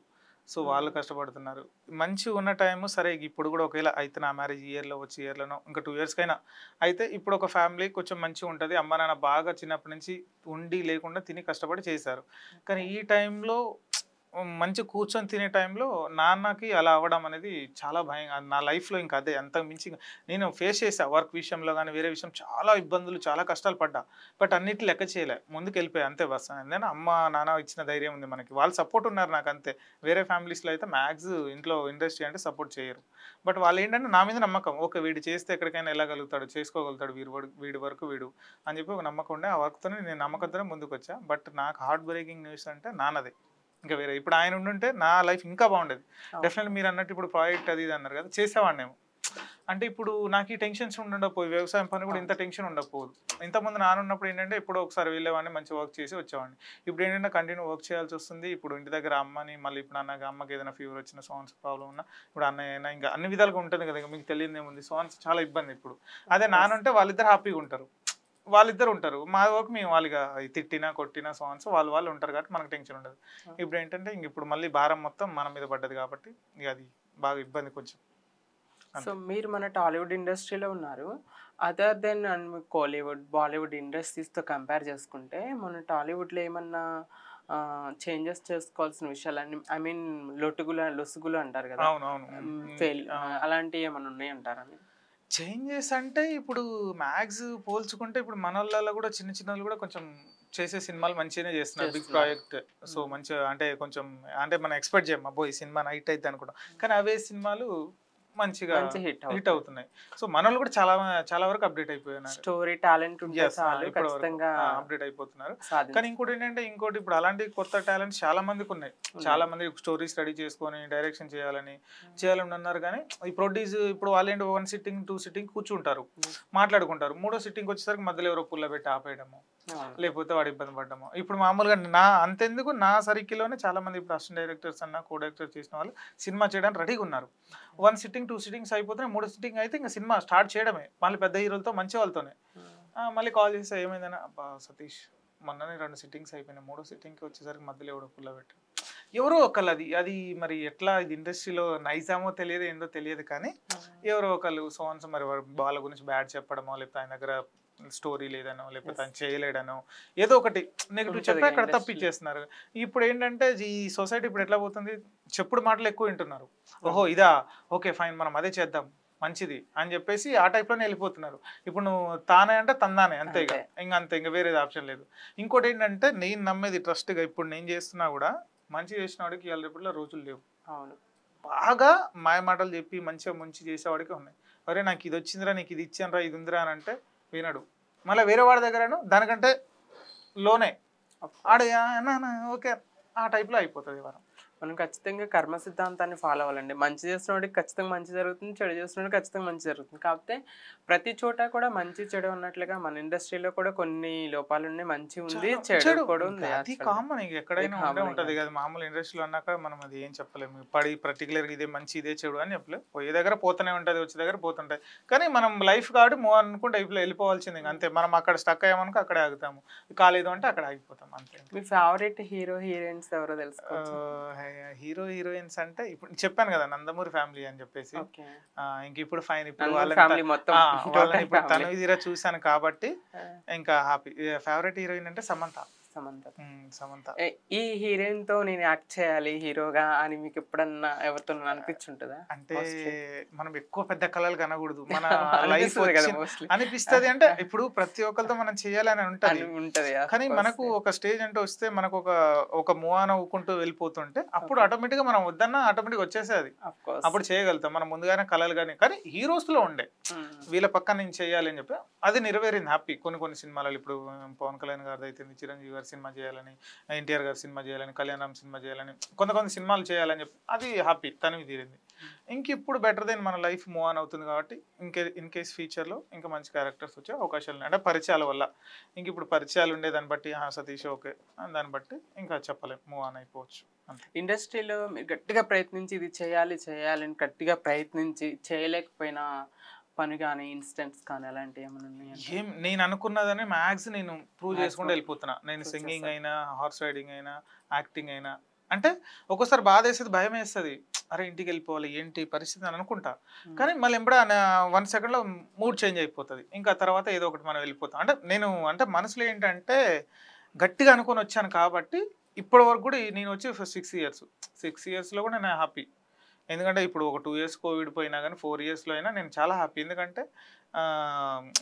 సో వాళ్ళు కష్టపడుతున్నారు మంచి ఉన్న టైము సరే ఇప్పుడు కూడా ఒకవేళ అయితే నా మ్యారేజ్ ఇయర్లో వచ్చే ఇయర్లోనో ఇంకా టూ ఇయర్స్కైనా అయితే ఇప్పుడు ఒక ఫ్యామిలీ కొంచెం మంచిగా ఉంటుంది అమ్మ నాన్న బాగా చిన్నప్పటి నుంచి ఉండి లేకుండా తిని కష్టపడి చేశారు కానీ ఈ టైంలో మంచి కూర్చొని తినే టైంలో నాన్నకి అలా అవ్వడం అనేది చాలా భయం నా లైఫ్లో ఇంకా అదే ఎంత మించి నేను ఫేస్ చేసా వర్క్ విషయంలో కానీ వేరే విషయం చాలా ఇబ్బందులు చాలా కష్టాలు పడ్డా బట్ అన్నిటి లెక్క చేయలే ముందుకు వెళ్ళిపోయా అంతే బస్ నేను అమ్మ నాన్న ఇచ్చిన ధైర్యం ఉంది మనకి వాళ్ళు సపోర్ట్ ఉన్నారు నాకు అంతే వేరే ఫ్యామిలీస్లో అయితే మ్యాక్స్ ఇంట్లో ఇండస్ట్రీ అంటే సపోర్ట్ చేయరు బట్ వాళ్ళు ఏంటంటే నా మీద నమ్మకం ఓకే వీడు చేస్తే ఎక్కడికైనా వెళ్ళగలుగుతాడు చేసుకోగలుగుతాడు వీడి వీడి వరకు వీడు అని చెప్పి ఒక నమ్మకం ఉండే ఆ వర్క్తోనే నేను నమ్మకంతోనే ముందుకు వచ్చా బట్ నాకు హార్ట్ బ్రేకింగ్ న్యూస్ అంటే నాన్నదే ఇంకా వేరే ఇప్పుడు ఆయన ఉండుంటే నా లైఫ్ ఇంకా బాగుండేది డెఫినెట్లీ మీరు అన్నట్టు ఇప్పుడు ప్రాజెక్ట్ అది ఇది అన్నారు కదా చేసేవాడినేమో అంటే ఇప్పుడు నాకు ఈ టెన్షన్స్ ఉండకపోయి వ్యవసాయం పని కూడా ఇంత టెన్షన్ ఉండకపోదు ఇంతమంది నానున్నప్పుడు ఏంటంటే ఎప్పుడో ఒకసారి వెళ్ళేవాడిని మంచి వర్క్ చేసి వచ్చేవాడిని ఇప్పుడు ఏంటంటే కంటిన్యూ వర్క్ చేయాల్సి వస్తుంది ఇప్పుడు ఇంటి దగ్గర అమ్మని మళ్ళీ ఇప్పుడు అన్నకి అమ్మకి ఏదైనా ఫీవర్ వచ్చిన సోన్స్ ప్రాబ్లం ఉన్నా ఇప్పుడు అన్నయ్యైనా ఇంకా అన్ని విధాలుగా ఉంటుంది కదా మీకు తెలియదు ఏముంది సోన్స్ చాలా ఇబ్బంది ఇప్పుడు అదే నానుంటే వాళ్ళిద్దరు హ్యాపీగా ఉంటారు వాళ్ళిద్దరు ఉంటారు మా ఒక మేము వాళ్ళుగా తిట్టినా కొట్టినా సోన్స్ వాళ్ళు వాళ్ళు ఉంటారు కాబట్టి మనకు టెన్షన్ ఉండదు ఇప్పుడు ఏంటంటే ఇంక ఇప్పుడు మళ్ళీ భారం మొత్తం మన మీద పడ్డది కాబట్టి ఇక అది బాగా ఇబ్బంది కొంచెం సో మీరు మన టాలీవుడ్ ఇండస్ట్రీలో ఉన్నారు అదర్ దెన్ కోలీవుడ్ బాలీవుడ్ ఇండస్ట్రీస్తో కంపేర్ చేసుకుంటే మన టాలీవుడ్లో ఏమన్నా చేంజెస్ చేసుకోవాల్సిన విషయాలు అన్ని ఐ మీన్ లొటుగులు లొసుగులు అంటారు కదా అలాంటివి ఏమైనా ఉన్నాయి అంటారా చేంజెస్ అంటే ఇప్పుడు మ్యాక్స్ పోల్చుకుంటే ఇప్పుడు మనల్లో కూడా చిన్న చిన్నలు కూడా కొంచెం చేసే సినిమాలు మంచిగానే చేస్తున్నారు బిగ్ ప్రాజెక్ట్ సో మంచిగా అంటే కొంచెం అంటే మనం ఎక్స్పెక్ట్ చేయమ్మా అబ్బో ఈ సినిమా నైట్ అయితే అనుకుంటాం కానీ అవే సినిమాలు మంచిగా హిట్ హిట్ అవుతున్నాయి సో మన కూడా చాలా చాలా వరకు అప్డేట్ అయిపోయినారు స్టోరీ టాలెంట్ అప్డేట్ అయిపోతున్నారు కానీ ఇంకోటి ఏంటంటే ఇంకోటి ఇప్పుడు అలాంటి కొత్త టాలెంట్ చాలా మందికి ఉన్నాయి చాలా మంది స్టోరీ స్టడీ చేసుకొని డైరెక్షన్ చేయాలని చేయాలని అన్నారు కానీ ఈ ప్రొడ్యూస్ ఇప్పుడు వాళ్ళు వన్ సిట్టింగ్ టూ సిట్టింగ్ కూర్చుంటారు hmm. మాట్లాడుకుంటారు మూడో సిట్టింగ్ వచ్చేసరికి మధ్యలో ఎవరో పుల్ల పెట్టి ఆపేయడము లేకపోతే వాడు ఇబ్బంది పడ్డాము ఇప్పుడు మామూలుగా నా అంతెందుకు నా సరికిలోనే చాలా మంది ఇప్పుడు అసిస్టెంట్ డైరెక్టర్స్ అన్న కో డైరెక్టర్ చేసిన వాళ్ళు సినిమా చేయడానికి రెడీగా ఉన్నారు వన్ సిట్టింగ్ టూ సిట్టింగ్స్ అయిపోతే మూడు సిట్టింగ్ అయితే ఇంకా సినిమా స్టార్ట్ చేయడమే మళ్ళీ పెద్ద హీరోలతో మంచి వాళ్ళతోనే మళ్ళీ కాల్ చేస్తే ఏమైందని అబ్బా సతీష్ మొన్ననే రెండు సిట్టింగ్స్ అయిపోయినాయి మూడో సిట్టింగ్కి వచ్చేసరికి మధ్యలో ఎవడో పుల్ల పెట్టాడు ఎవరో ఒకళ్ళు అది అది మరి ఎట్లా ఇది ఇండస్ట్రీలో నైజామో తెలియదు ఏందో తెలియదు కానీ ఎవరో ఒకళ్ళు సోన్స్ మరి బాల గురించి బ్యాడ్ చెప్పడమో లేకపోతే ఆయన దగ్గర స్టోరీ లేదనో లేకపోతే తను చేయలేడనో ఏదో ఒకటి నెగిటివ్ చెప్పి అక్కడ తప్పిచ్చేస్తున్నారు ఇప్పుడు ఏంటంటే ఈ సొసైటీ ఇప్పుడు ఎట్లా పోతుంది చెప్పుడు మాటలు ఎక్కువ వింటున్నారు ఓహో ఇదా ఓకే ఫైన్ మనం అదే చేద్దాం మంచిది అని చెప్పేసి ఆ టైప్లోనే వెళ్ళిపోతున్నారు ఇప్పుడు నువ్వు తానే అంటే తందానే అంతే ఇంకా అంతే ఇంకా వేరేది ఆప్షన్ లేదు ఇంకోటి ఏంటంటే నేను నమ్మేది ట్రస్ట్గా ఇప్పుడు నేను చేస్తున్నా కూడా మంచి చేసిన వాడికి ఇవాళ రేపులో రోజులు లేవు అవును బాగా మాయమాటలు చెప్పి మంచిగా మంచి చేసేవాడికి ఉన్నాయి అరే నాకు ఇది వచ్చిందిరా నీకు ఇది ఇచ్చానరా ఇది ఉందిరా అని అంటే వినడు మళ్ళీ వేరే వాడి దగ్గరను దానికంటే లోనే ఆడ ఓకే ఆ టైప్లో అయిపోతుంది వారం మనం ఖచ్చితంగా కర్మ సిద్ధాంతాన్ని ఫాలో అవ్వాలండి మంచి వాడికి ఖచ్చితంగా మంచి జరుగుతుంది చెడు వాడికి ఖచ్చితంగా మంచి జరుగుతుంది కాకపోతే ప్రతి చోట కూడా మంచి చెడు ఉన్నట్లుగా మన ఇండస్ట్రీలో కూడా కొన్ని లోపాలు ఉన్నాయి మంచి ఉంది చెడు కూడా ఉంది అది కామన్ ఎక్కడైనా ఉంటది కదా మామూలు ఇండస్ట్రీలో అన్నాక మనం అది ఏం చెప్పలేము పడి పర్టికులర్ ఇదే మంచి ఇదే చెడు అని చెప్పలేదు పోయే దగ్గర పోతూనే ఉంటుంది వచ్చే దగ్గర పోతుంటాయి కానీ మనం లైఫ్ కాదు మూవ్ అనుకుంటే ఇప్పుడు వెళ్ళిపోవాల్సింది అంతే మనం అక్కడ స్టక్ అయ్యామనుకో అక్కడే ఆగుతాము కాలేదు అంటే అక్కడ ఆగిపోతాం అంతే మీ ఫేవరెట్ హీరో హీరోయిన్స్ ఎవరో తెలుసు హీరో హీరోయిన్స్ అంటే ఇప్పుడు చెప్పాను కదా నందమూరి ఫ్యామిలీ అని చెప్పేసి ఇంక ఇప్పుడు ఫైన్ ఇప్పుడు వాళ్ళని ఇప్పుడు తను తీరా చూశాను కాబట్టి ఇంకా హ్యాపీ ఫేవరెట్ హీరోయిన్ అంటే సమంత సమంత సమంత ఈ హీరోయిన్ తో నేను యాక్ట్ చేయాలి హీరోగా అని మీకు ఎప్పుడన్నా ఎవరితో అనిపించుంటుందా అంటే మనం ఎక్కువ పెద్ద కళలు కనకూడదు మన లైఫ్ అనిపిస్తుంది అంటే ఇప్పుడు ప్రతి ఒక్కరితో మనం చేయాలని ఉంటుంది ఉంటది కానీ మనకు ఒక స్టేజ్ అంటే వస్తే మనకు ఒక ఒక మూవాన ఊకుంటూ వెళ్ళిపోతుంటే అప్పుడు ఆటోమేటిక్ గా మనం వద్దన్నా ఆటోమేటిక్ వచ్చేసేది అప్పుడు చేయగలుగుతాం మనం ముందుగానే కళలు కానీ కానీ హీరోస్ లో ఉండే hmm. వీళ్ళ పక్కన నేను చేయాలి అని చెప్పి అది నెరవేరింది హ్యాపీ కొన్ని కొన్ని సినిమాలు ఇప్పుడు పవన్ కళ్యాణ్ గారిది అయితే చిరంజీవి గారి సినిమా చేయాలని ఎన్టీఆర్ గారి సినిమా చేయాలని కళ్యాణరామ్ సినిమా చేయాలని కొంత కొంత సినిమాలు చేయాలని చెప్పి అది హ్యాపీ తనవి తీరింది hmm. ఇంక ఇప్పుడు బెటర్ దెన్ మన లైఫ్ మూవ్ ఆన్ అవుతుంది కాబట్టి ఇంకే ఇన్ కేస్ ఫ్యూచర్లో ఇంకా మంచి క్యారెక్టర్స్ వచ్చే అవకాశాలు ఉన్నాయి అంటే పరిచయాల వల్ల ఇంక ఇప్పుడు పరిచయాలు ఉండే దాన్ని బట్టి సతీష్ ఓకే దాన్ని బట్టి ఇంకా చెప్పలేము మూవ్ ఆన్ అయిపోవచ్చు ఇండస్ట్రీలో మీరు గట్టిగా ప్రయత్నించి ఇది చేయాలి చేయాలని గట్టిగా ప్రయత్నించి చేయలేకపోయినా పని కానీ ఇన్స్టెంట్స్ కానీ అలాంటివి ఏమైనా ఏం నేను అనుకున్నదని మ్యాథ్స్ నేను ప్రూవ్ చేసుకుంటూ వెళ్ళిపోతున్నా నేను సింగింగ్ అయినా హార్స్ రైడింగ్ అయినా యాక్టింగ్ అయినా అంటే ఒక్కోసారి బాధ వేసేది భయం వేస్తుంది అరే ఇంటికి వెళ్ళిపోవాలి ఏంటి పరిస్థితి అని అనుకుంటా కానీ మళ్ళీ ఎంబడ వన్ సెకండ్లో మూడ్ చేంజ్ అయిపోతుంది ఇంకా తర్వాత ఏదో ఒకటి మనం వెళ్ళిపోతాం అంటే నేను అంటే మనసులో ఏంటంటే గట్టిగా అనుకొని వచ్చాను కాబట్టి ఇప్పటి వరకు కూడా నేను వచ్చి సిక్స్ ఇయర్స్ సిక్స్ ఇయర్స్లో కూడా నేను హ్యాపీ ఎందుకంటే ఇప్పుడు ఒక టూ ఇయర్స్ కోవిడ్ పోయినా కానీ ఫోర్ ఇయర్స్లో అయినా నేను చాలా హ్యాపీ ఎందుకంటే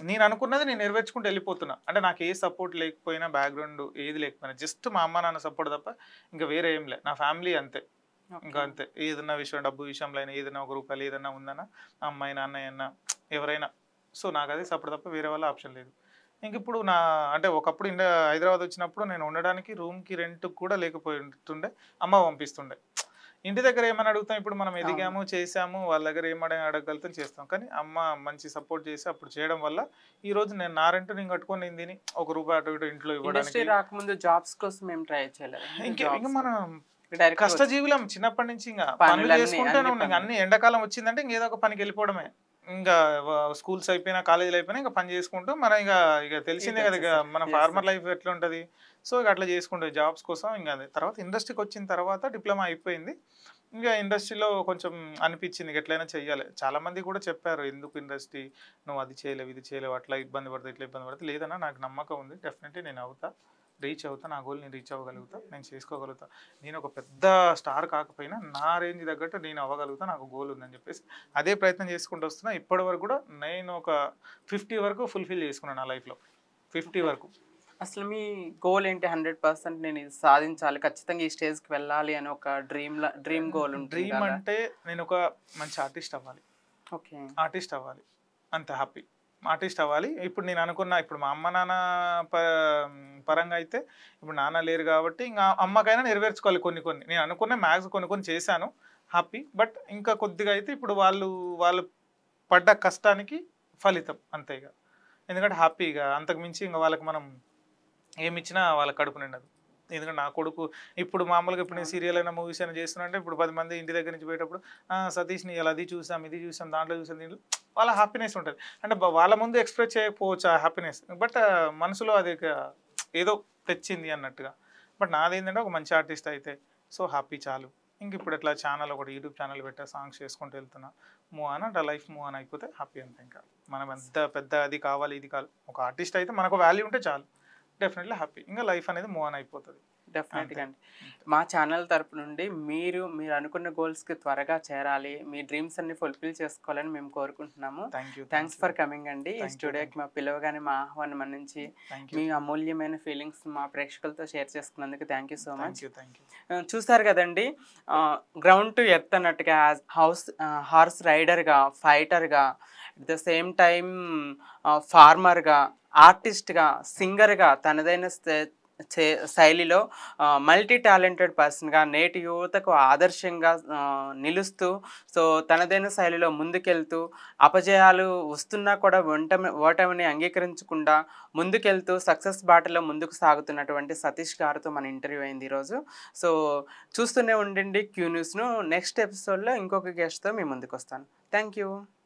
నేను అనుకున్నది నేను నెరవేర్చుకుంటూ వెళ్ళిపోతున్నా అంటే నాకు ఏ సపోర్ట్ లేకపోయినా బ్యాక్గ్రౌండ్ ఏది లేకపోయినా జస్ట్ మా అమ్మ నాన్న సపోర్ట్ తప్ప ఇంకా వేరే ఏం లే నా ఫ్యామిలీ అంతే ఇంకా అంతే ఏదన్నా విషయం డబ్బు విషయంలో అయినా ఏదైనా ఒక రూపాయలు ఏదన్నా ఉందన్నా అమ్మాయి నాన్నయ్య ఎవరైనా సో నాకు అదే సపోర్ట్ తప్ప వేరే వాళ్ళ ఆప్షన్ లేదు ఇంక ఇప్పుడు నా అంటే ఒకప్పుడు ఇండియా హైదరాబాద్ వచ్చినప్పుడు నేను ఉండడానికి రూమ్కి రెంట్ కూడా లేకపోతుండే అమ్మ పంపిస్తుండే ఇంటి దగ్గర ఏమని అడుగుతాం ఇప్పుడు మనం ఎదిగాము చేసాము వాళ్ళ దగ్గర ఏమని అడగలుగుతాం చేస్తాం కానీ అమ్మ మంచి సపోర్ట్ చేసి అప్పుడు చేయడం వల్ల ఈ రోజు నేను నా రెంట్ నేను కట్టుకొని నేను తిని ఒక రూపాయి అటు ఇటు ఇంట్లో ఇవ్వడానికి రాకముందు జాబ్స్ కోసం ట్రై ఇంకా మనం కష్టజీవులం చిన్నప్పటి నుంచి ఇంకా పనులు చేసుకుంటూనే ఉన్నాం అన్ని ఎండాకాలం వచ్చిందంటే ఇంకేదో ఒక పనికి వెళ్ళిపోవడమే ఇంకా స్కూల్స్ అయిపోయినా కాలేజీలు అయిపోయినా ఇంకా పని చేసుకుంటూ మనం ఇంకా ఇక తెలిసిందే కదా మన ఫార్మర్ లైఫ్ ఎట్లా ఉంటుంది సో ఇక అట్లా చేసుకుంటుంది జాబ్స్ కోసం ఇంకా అదే తర్వాత ఇండస్ట్రీకి వచ్చిన తర్వాత డిప్లొమా అయిపోయింది ఇంకా ఇండస్ట్రీలో కొంచెం అనిపించింది ఎట్లయినా చెయ్యాలి చాలామంది కూడా చెప్పారు ఎందుకు ఇండస్ట్రీ నువ్వు అది చేయలేవు ఇది చేయలేవు అట్లా ఇబ్బంది పడితే ఇట్లా ఇబ్బంది పడితే లేదన్నా నాకు నమ్మకం ఉంది డెఫినెట్లీ నేను అవుతా రీచ్ అవుతా నా గోల్ నేను రీచ్ అవ్వగలుగుతా నేను చేసుకోగలుగుతా నేను ఒక పెద్ద స్టార్ కాకపోయినా నా రేంజ్ తగ్గట్టు నేను అవ్వగలుగుతా నాకు గోల్ ఉందని చెప్పేసి అదే ప్రయత్నం చేసుకుంటూ వస్తున్నా ఇప్పటి వరకు కూడా నేను ఒక ఫిఫ్టీ వరకు ఫుల్ఫిల్ చేసుకున్నాను నా లైఫ్లో ఫిఫ్టీ వరకు అసలు మీ గోల్ ఏంటి హండ్రెడ్ పర్సెంట్ నేను ఇది సాధించాలి ఖచ్చితంగా ఈ స్టేజ్కి వెళ్ళాలి అని ఒక డ్రీమ్ డ్రీమ్ గోల్ డ్రీమ్ అంటే నేను ఒక మంచి ఆర్టిస్ట్ అవ్వాలి ఓకే ఆర్టిస్ట్ అవ్వాలి అంత హ్యాపీ ఆర్టిస్ట్ అవ్వాలి ఇప్పుడు నేను అనుకున్నా ఇప్పుడు మా అమ్మ నాన్న పరంగా అయితే ఇప్పుడు నాన్న లేరు కాబట్టి ఇంకా అమ్మకైనా నెరవేర్చుకోవాలి కొన్ని కొన్ని నేను అనుకున్న మ్యాథ్స్ కొన్ని కొన్ని చేశాను హ్యాపీ బట్ ఇంకా కొద్దిగా అయితే ఇప్పుడు వాళ్ళు వాళ్ళు పడ్డ కష్టానికి ఫలితం అంతేగా ఎందుకంటే హ్యాపీగా అంతకుమించి ఇంకా వాళ్ళకి మనం ఏమిచ్చినా వాళ్ళ కడుపు నిండదు ఎందుకంటే నా కొడుకు ఇప్పుడు మామూలుగా ఇప్పుడు నేను సీరియల్ అయినా మూవీస్ అయినా చేస్తున్నా ఇప్పుడు పది మంది ఇంటి దగ్గర నుంచి పోయేటప్పుడు సతీష్ని నీ అది చూసాం ఇది చూసాం దాంట్లో చూసాం దీంట్లో వాళ్ళ హ్యాపీనెస్ ఉంటుంది అంటే వాళ్ళ ముందు ఎక్స్ప్రెస్ చేయకపోవచ్చు ఆ హ్యాపీనెస్ బట్ మనసులో అది ఏదో తెచ్చింది అన్నట్టుగా బట్ నాదేంటంటే ఒక మంచి ఆర్టిస్ట్ అయితే సో హ్యాపీ చాలు ఇంక ఇప్పుడు ఇట్లా ఛానల్ ఒకటి యూట్యూబ్ ఛానల్ పెట్టా సాంగ్స్ చేసుకుంటూ వెళ్తున్నా మూవ్ అని అంటే లైఫ్ మూవ్ అని అయిపోతే హ్యాపీ అంతే ఇంకా మనం ఎంత పెద్ద అది కావాలి ఇది కావాలి ఒక ఆర్టిస్ట్ అయితే మనకు వాల్యూ ఉంటే చాలు డెఫినెట్లీ హ్యాపీ ఇంకా లైఫ్ అనేది మూవ్ ఆన్ అయిపోతుంది డెఫినెట్గా అండి మా ఛానల్ తరపు నుండి మీరు మీరు అనుకున్న గోల్స్కి త్వరగా చేరాలి మీ డ్రీమ్స్ అన్ని ఫుల్ఫిల్ చేసుకోవాలని మేము కోరుకుంటున్నాము థ్యాంక్స్ ఫర్ కమింగ్ అండి ఈ స్టూడియోకి మా పిలవగానే మా ఆహ్వానం అందించి మీ అమూల్యమైన ఫీలింగ్స్ మా ప్రేక్షకులతో షేర్ చేసుకున్నందుకు థ్యాంక్ యూ సో మచ్ చూస్తారు కదండి గ్రౌండ్ టు ఎర్త్ అన్నట్టుగా హౌస్ హార్స్ రైడర్గా ఫైటర్గా అట్ ద సేమ్ టైం ఫార్మర్గా ఆర్టిస్ట్గా సింగర్గా తనదైన చే శైలిలో మల్టీ టాలెంటెడ్ పర్సన్గా నేటి యువతకు ఆదర్శంగా నిలుస్తూ సో తనదైన శైలిలో ముందుకెళ్తూ అపజయాలు వస్తున్నా కూడా ఒంటమి ఓటమిని అంగీకరించకుండా ముందుకెళ్తూ సక్సెస్ బాటలో ముందుకు సాగుతున్నటువంటి సతీష్ గారితో మన ఇంటర్వ్యూ అయింది ఈరోజు సో చూస్తూనే ఉండండి క్యూ న్యూస్ను నెక్స్ట్ ఎపిసోడ్లో ఇంకొక గెస్ట్తో మీ ముందుకు వస్తాను థ్యాంక్ యూ